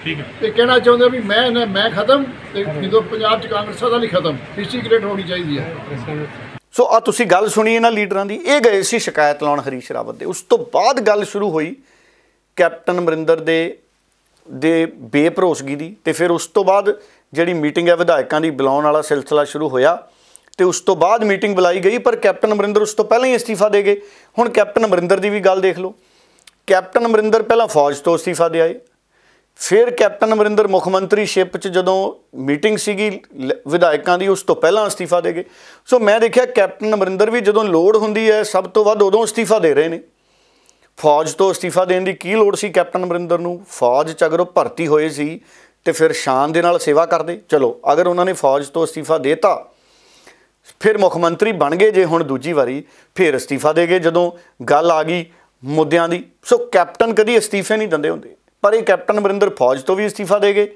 ਠੀਕ ਹੈ ਤੇ ਕਹਿਣਾ ਚਾਹੁੰਦੇ ਵੀ ਮੈਂ ਨਾ ਮੈਂ ਖਤਮ ਤੇ ਜਦੋਂ ਪੰਜਾਬ ਚ ਕਾਂਗਰਸ ਦਾ ਨਹੀਂ ਖਤਮ ਹਿਸਟਰੀ ਕ੍ਰੀਏਟ ਹੋਣੀ ਚਾਹੀਦੀ ਹੈ ਸੋ ਆ ਤੁਸੀਂ ਗੱਲ ਸੁਣੀ ਇਹਨਾਂ ਲੀਡਰਾਂ ਦੀ ਇਹ ਗਏ ਸੀ ਸ਼ਿਕਾਇਤ ਲਾਉਣ ਹਰੀਸ਼ ਰਾਵਤ ਦੇ ਉਸ ਤੋਂ ਬਾਅਦ ਗੱਲ ਸ਼ੁਰੂ ਹੋਈ ਕੈਪਟਨ ਅਮਰਿੰਦਰ ਦੇ ਦੇ ਬੇਭਰੋਸਗੀ ਦੀ ਤੇ ਫਿਰ ਉਸ ਤੋਂ ਬਾਅਦ ਜਿਹੜੀ ਮੀਟਿੰਗ ਹੈ ਵਿਧਾਇਕਾਂ ਦੀ ਬੁਲਾਉਣ ਵਾਲਾ ਸਿਲਸਿਲਾ ਸ਼ੁਰੂ ਹੋਇਆ ਤੇ ਉਸ ਤੋਂ ਬਾਅਦ ਮੀਟਿੰਗ ਬੁਲਾਈ ਗਈ ਪਰ ਕੈਪਟਨ ਅਮਰਿੰਦਰ ਉਸ ਤੋਂ ਪਹਿਲਾਂ ਹੀ ਅਸਤੀਫਾ ਦੇ ਗਏ ਹੁਣ ਕੈਪਟਨ ਅਮਰਿੰਦਰ ਦੀ ਵੀ ਗੱਲ ਦੇਖ ਲਓ ਕੈਪਟਨ ਅਮਰਿੰਦਰ ਪਹਿਲਾਂ ਫੌਜ ਤੋਂ ਅਸਤੀਫਾ ਦੇ ਆਏ ਫਿਰ ਕੈਪਟਨ ਅਮਰਿੰਦਰ ਮੁੱਖ ਮੰਤਰੀ ਸ਼ਿਪ 'ਚ ਜਦੋਂ ਮੀਟਿੰਗ ਸੀਗੀ ਵਿਧਾਇਕਾਂ ਦੀ ਉਸ ਤੋਂ ਪਹਿਲਾਂ ਅਸਤੀਫਾ ਦੇ ਗਏ ਸੋ ਮੈਂ ਦੇਖਿਆ ਕੈਪਟਨ ਅਮਰਿੰਦਰ ਵੀ ਜਦੋਂ ਲੋੜ ਹੁੰਦੀ ਹੈ ਸਭ ਤੋਂ ਵੱਧ ਉਦੋਂ ਅਸਤੀਫਾ ਦੇ ਰਹੇ ਨੇ ਫੌਜ ਤੋਂ ਅਸਤੀਫਾ ਦੇਣ ਦੀ ਕੀ ਲੋੜ ਸੀ ਕੈਪਟਨ ਅਮਰਿੰਦਰ ਨੂੰ ਫੌਜ 'ਚ ਅਗਰ ਉਹ ਭਰਤੀ ਹੋਏ ਸੀ ਤੇ ਫਿਰ ਸ਼ਾਨ ਦੇ ਨਾਲ ਸੇਵਾ ਕਰਦੇ ਚਲੋ ਅਗਰ ਉਹਨਾਂ ਨੇ ਫੌਜ ਤੋਂ ਅਸਤੀਫਾ ਦੇਤਾ ਫਿਰ ਮੁੱਖ ਮੰਤਰੀ ਬਣ ਗਏ ਜੇ ਹੁਣ ਦੂਜੀ ਵਾਰੀ ਫਿਰ ਅਸਤੀਫਾ ਦੇ ਗਏ ਜਦੋਂ ਗੱਲ ਆ ਗਈ ਮੁੱਦਿਆਂ ਦੀ ਸੋ ਕੈਪਟਨ ਕਦੀ ਅਸਤੀਫੇ ਨਹੀਂ ਦਿੰਦੇ ਹੁੰਦੇ ਪਰ ਇਹ ਕੈਪਟਨ ਅਮਰਿੰਦਰ ਫੌਜ ਤੋਂ ਵੀ ਅਸਤੀਫਾ ਦੇ ਗਏ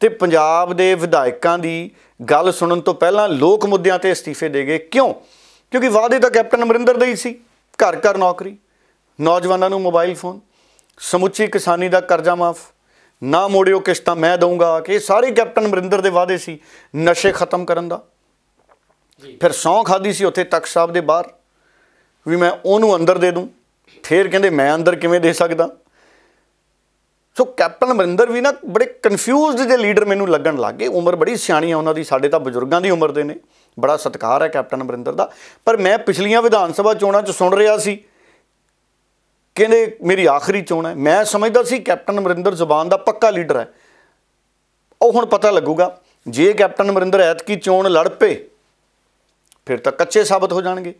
ਤੇ ਪੰਜਾਬ ਦੇ ਵਿਧਾਇਕਾਂ ਦੀ ਗੱਲ ਸੁਣਨ ਤੋਂ ਪਹਿਲਾਂ ਲੋਕ ਮੁੱਦਿਆਂ ਤੇ ਅਸਤੀਫੇ ਦੇ ਗਏ ਕਿਉਂ ਕਿਉਂਕਿ ਵਾਅਦੇ ਤਾਂ ਕੈਪਟਨ ਅਮਰਿੰਦਰ ਦੇ ਹੀ ਸੀ ਘਰ ਘਰ ਨੌਕਰੀ ਨੌਜਵਾਨਾਂ ਨੂੰ ਮੋਬਾਈਲ ਫੋਨ ਸਮੁੱਚੀ ਕਿਸਾਨੀ ਦਾ ਕਰਜ਼ਾ ਮਾਫ ਨਾ ਮੋੜਿਓ ਕਿਸ਼ਤਾਂ ਮੈਂ ਦਊਂਗਾ ਕਿ ਸਾਰੇ ਕੈਪਟਨ ਅਮਰਿੰਦਰ ਦੇ ਵਾਅਦੇ ਸੀ ਨਸ਼ੇ ਖਤਮ ਕਰਨ ਦਾ ਫਿਰ ਸੌ ਖਾਦੀ ਸੀ ਉੱਥੇ ਤਖਤ ਸਾਹਿਬ ਦੇ ਬਾਹਰ ਵੀ ਮੈਂ ਉਹਨੂੰ ਅੰਦਰ ਦੇ ਦੂੰ ਫੇਰ ਕਹਿੰਦੇ ਮੈਂ ਅੰਦਰ ਕਿਵੇਂ ਦੇ ਸਕਦਾ ਸੋ ਕੈਪਟਨ ਅਮਰਿੰਦਰ ਵੀ ਨਾ ਬੜੇ ਕਨਫਿਊਜ਼ਡ ਜੇ ਲੀਡਰ ਮੈਨੂੰ ਲੱਗਣ ਲੱਗੇ ਉਮਰ ਬੜੀ ਸਿਆਣੀ ਆ ਉਹਨਾਂ ਦੀ ਸਾਡੇ ਤਾਂ ਬਜ਼ੁਰਗਾਂ ਦੀ ਉਮਰ ਦੇ ਨੇ ਬੜਾ ਸਤਿਕਾਰ ਹੈ ਕੈਪਟਨ ਅਮਰਿੰਦਰ ਦਾ ਪਰ ਮੈਂ ਪਿਛਲੀਆਂ ਵਿਧਾਨ ਸਭਾ ਚੋਣਾਂ 'ਚ ਸੁਣ ਰਿਹਾ ਸੀ ਕਹਿੰਦੇ ਮੇਰੀ ਆਖਰੀ ਚੋਣ ਹੈ ਮੈਂ ਸਮਝਦਾ ਸੀ ਕੈਪਟਨ ਅਮਰਿੰਦਰ ਜ਼ੁਬਾਨ ਦਾ ਪੱਕਾ ਲੀਡਰ ਹੈ ਉਹ ਹੁਣ ਪਤਾ ਲੱਗੂਗਾ ਜੇ ਕੈਪਟਨ ਅਮਰਿੰਦਰ ਐਤਕੀ ਚੋਣ ਲੜ ਪਏ ਫਿਰ ਤਾਂ ਕੱਚੇ ਸਾਬਤ ਹੋ ਜਾਣਗੇ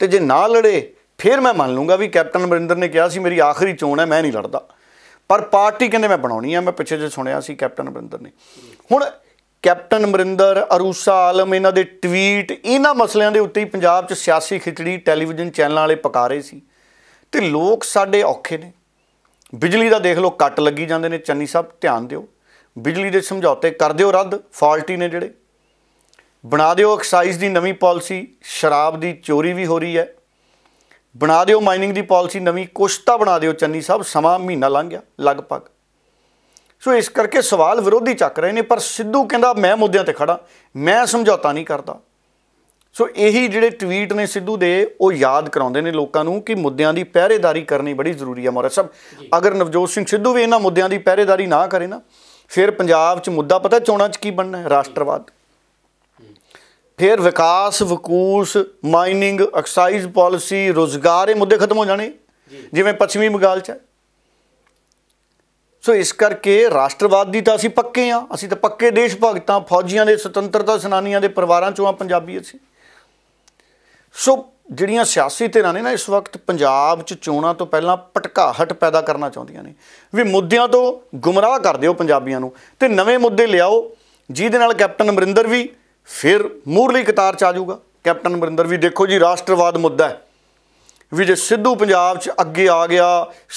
ਤੇ ਜੇ ਨਾ ਲੜੇ ਫਿਰ ਮੈਂ ਮੰਨ ਲੂੰਗਾ ਵੀ ਕੈਪਟਨ ਅਮਰਿੰਦਰ ਨੇ ਕਿਹਾ ਸੀ ਮੇਰੀ ਆਖਰੀ ਚੋਣ ਹੈ ਮੈਂ ਨਹੀਂ ਲੜਦਾ ਪਰ ਪਾਰਟੀ ਕਹਿੰਦੇ ਮੈਂ ਬਣਾਉਣੀ ਆ ਮੈਂ ਪਿੱਛੇ ਜੇ ਸੁਣਿਆ ਸੀ ਕੈਪਟਨ ਅਮਰਿੰਦਰ ਨੇ ਹੁਣ ਕੈਪਟਨ ਅਮਰਿੰਦਰ ਅਰੂਸਾ ਆਲਮ ਇਹਨਾਂ ਦੇ ਟਵੀਟ ਇਹਨਾਂ ਮਸਲਿਆਂ ਦੇ ਉੱਤੇ ਹੀ ਪੰਜਾਬ 'ਚ ਸਿਆਸੀ ਖਿਚੜੀ ਟੈਲੀਵਿਜ਼ਨ ਚੈਨਲਾਂ ਵਾਲੇ ਪਕਾ ਰਹੇ ਸੀ ਤੇ ਲੋਕ ਸਾਡੇ ਔਖੇ ਨੇ ਬਿਜਲੀ ਦਾ ਦੇਖ ਲਓ ਕੱਟ ਲੱਗੀ ਜਾਂਦੇ ਨੇ ਚੰਨੀ ਸਾਹਿਬ ਧਿਆਨ ਦਿਓ ਬਿਜਲੀ ਦੇ ਸਮਝੌਤੇ ਕਰ ਦਿਓ ਰੱਦ ਫਾਲਟੀ ਨੇ ਜਿਹੜੇ ਬਣਾ ਦਿਓ ਐਕਸਾਈਜ਼ ਦੀ ਨਵੀਂ ਪਾਲਿਸੀ ਸ਼ਰਾਬ ਦੀ ਚੋਰੀ ਵੀ ਹੋ ਰਹੀ ਹੈ ਬਣਾ ਦਿਓ ਮਾਈਨਿੰਗ ਦੀ ਪਾਲਿਸੀ ਨਵੀਂ ਕੁਛ ਤਾਂ ਬਣਾ ਦਿਓ ਚੰਨੀ ਸਾਹਿਬ ਸਮਾਂ ਮਹੀਨਾ ਲੰਘ ਗਿਆ ਲਗਭਗ ਸੋ ਇਸ ਕਰਕੇ ਸਵਾਲ ਵਿਰੋਧੀ ਚੱਕ ਰਹੇ ਨੇ ਪਰ ਸਿੱਧੂ ਕਹਿੰਦਾ ਮੈਂ ਮੁੱਦਿਆਂ ਤੇ ਖੜਾ ਮੈਂ ਸਮਝੌਤਾ ਨਹੀਂ ਕਰਦਾ ਸੋ ਇਹੀ ਜਿਹੜੇ ਟਵੀਟ ਨੇ ਸਿੱਧੂ ਦੇ ਉਹ ਯਾਦ ਕਰਾਉਂਦੇ ਨੇ ਲੋਕਾਂ ਨੂੰ ਕਿ ਮੁੱਦਿਆਂ ਦੀ ਪਹਿਰੇਦਾਰੀ ਕਰਨੀ ਬੜੀ ਜ਼ਰੂਰੀ ਹੈ ਮੋਰਾ ਸਾਹਿਬ ਅਗਰ ਨਵਜੋਤ ਸਿੰਘ ਸਿੱਧੂ ਵੀ ਇਹਨਾਂ ਮੁੱਦਿਆਂ ਦੀ ਪਹਿਰੇਦਾਰੀ ਨਾ ਕਰੇ ਨਾ ਫਿਰ ਪੰਜਾਬ 'ਚ ਮੁੱਦਾ ਪਤਾ ਚੋਣਾਂ 'ਚ ਕੀ ਬਣਨਾ ਹੈ ਰਾਸ਼ਟਰਵਾਦ ਫਿਰ ਵਿਕਾਸ ਵਕੂਸ ਮਾਈਨਿੰਗ ਐਕਸਾਈਜ਼ ਪਾਲਿਸੀ ਰੋਜ਼ਗਾਰ ਇਹ ਮੁੱਦੇ ਖਤਮ ਹੋ ਜਾਣੇ ਜਿਵੇਂ ਪੱਛਮੀ ਬੰਗਾਲ 'ਚ ਸੋ ਇਸ ਕਰਕੇ ਰਾਸ਼ਟਰਵਾਦ ਦੀ ਤਾਂ ਅਸੀਂ ਪੱਕੇ ਆ ਅਸੀਂ ਤਾਂ ਪੱਕੇ ਦੇਸ਼ ਭਗਤਾਂ ਫੌਜੀਆਂ ਦੇ ਸੁਤੰਤਰਤਾ ਸੈਨਾਨੀਆਂ ਦੇ ਪਰਿਵਾਰਾਂ ਚੋਂ ਆ ਪੰਜਾਬੀ ਅਸੀਂ ਸੋ ਜਿਹੜੀਆਂ ਸਿਆਸੀ ਧਿਰਾਂ ਨੇ ਨਾ ਇਸ ਵਕਤ ਪੰਜਾਬ 'ਚ ਚੋਣਾਂ ਤੋਂ ਪਹਿਲਾਂ ਪਟਕਾਹਟ ਪੈਦਾ ਕਰਨਾ ਚਾਹੁੰਦੀਆਂ ਨੇ ਵੀ ਮੁੱਦਿਆਂ ਤੋਂ ਗੁੰਮਰਾਹ ਕਰ ਦਿਓ ਪੰਜਾਬੀਆਂ ਨੂੰ ਤੇ ਨਵੇਂ ਮੁੱਦੇ ਲਿਆਓ ਜਿਹਦੇ ਨਾਲ ਕੈਪਟਨ ਅਮਰਿੰਦਰ ਵੀ ਫਿਰ ਮੂਰਲੀ ਕਤਾਰ ਚ ਆ ਜਾਊਗਾ ਕੈਪਟਨ ਅਮਰਿੰਦਰ ਵੀ ਦੇਖੋ ਜੀ ਰਾਸ਼ਟਰਵਾਦ ਮੁੱਦਾ ਹੈ ਵੀ ਜੇ ਸਿੱਧੂ ਪੰਜਾਬ 'ਚ ਅੱਗੇ ਆ ਗਿਆ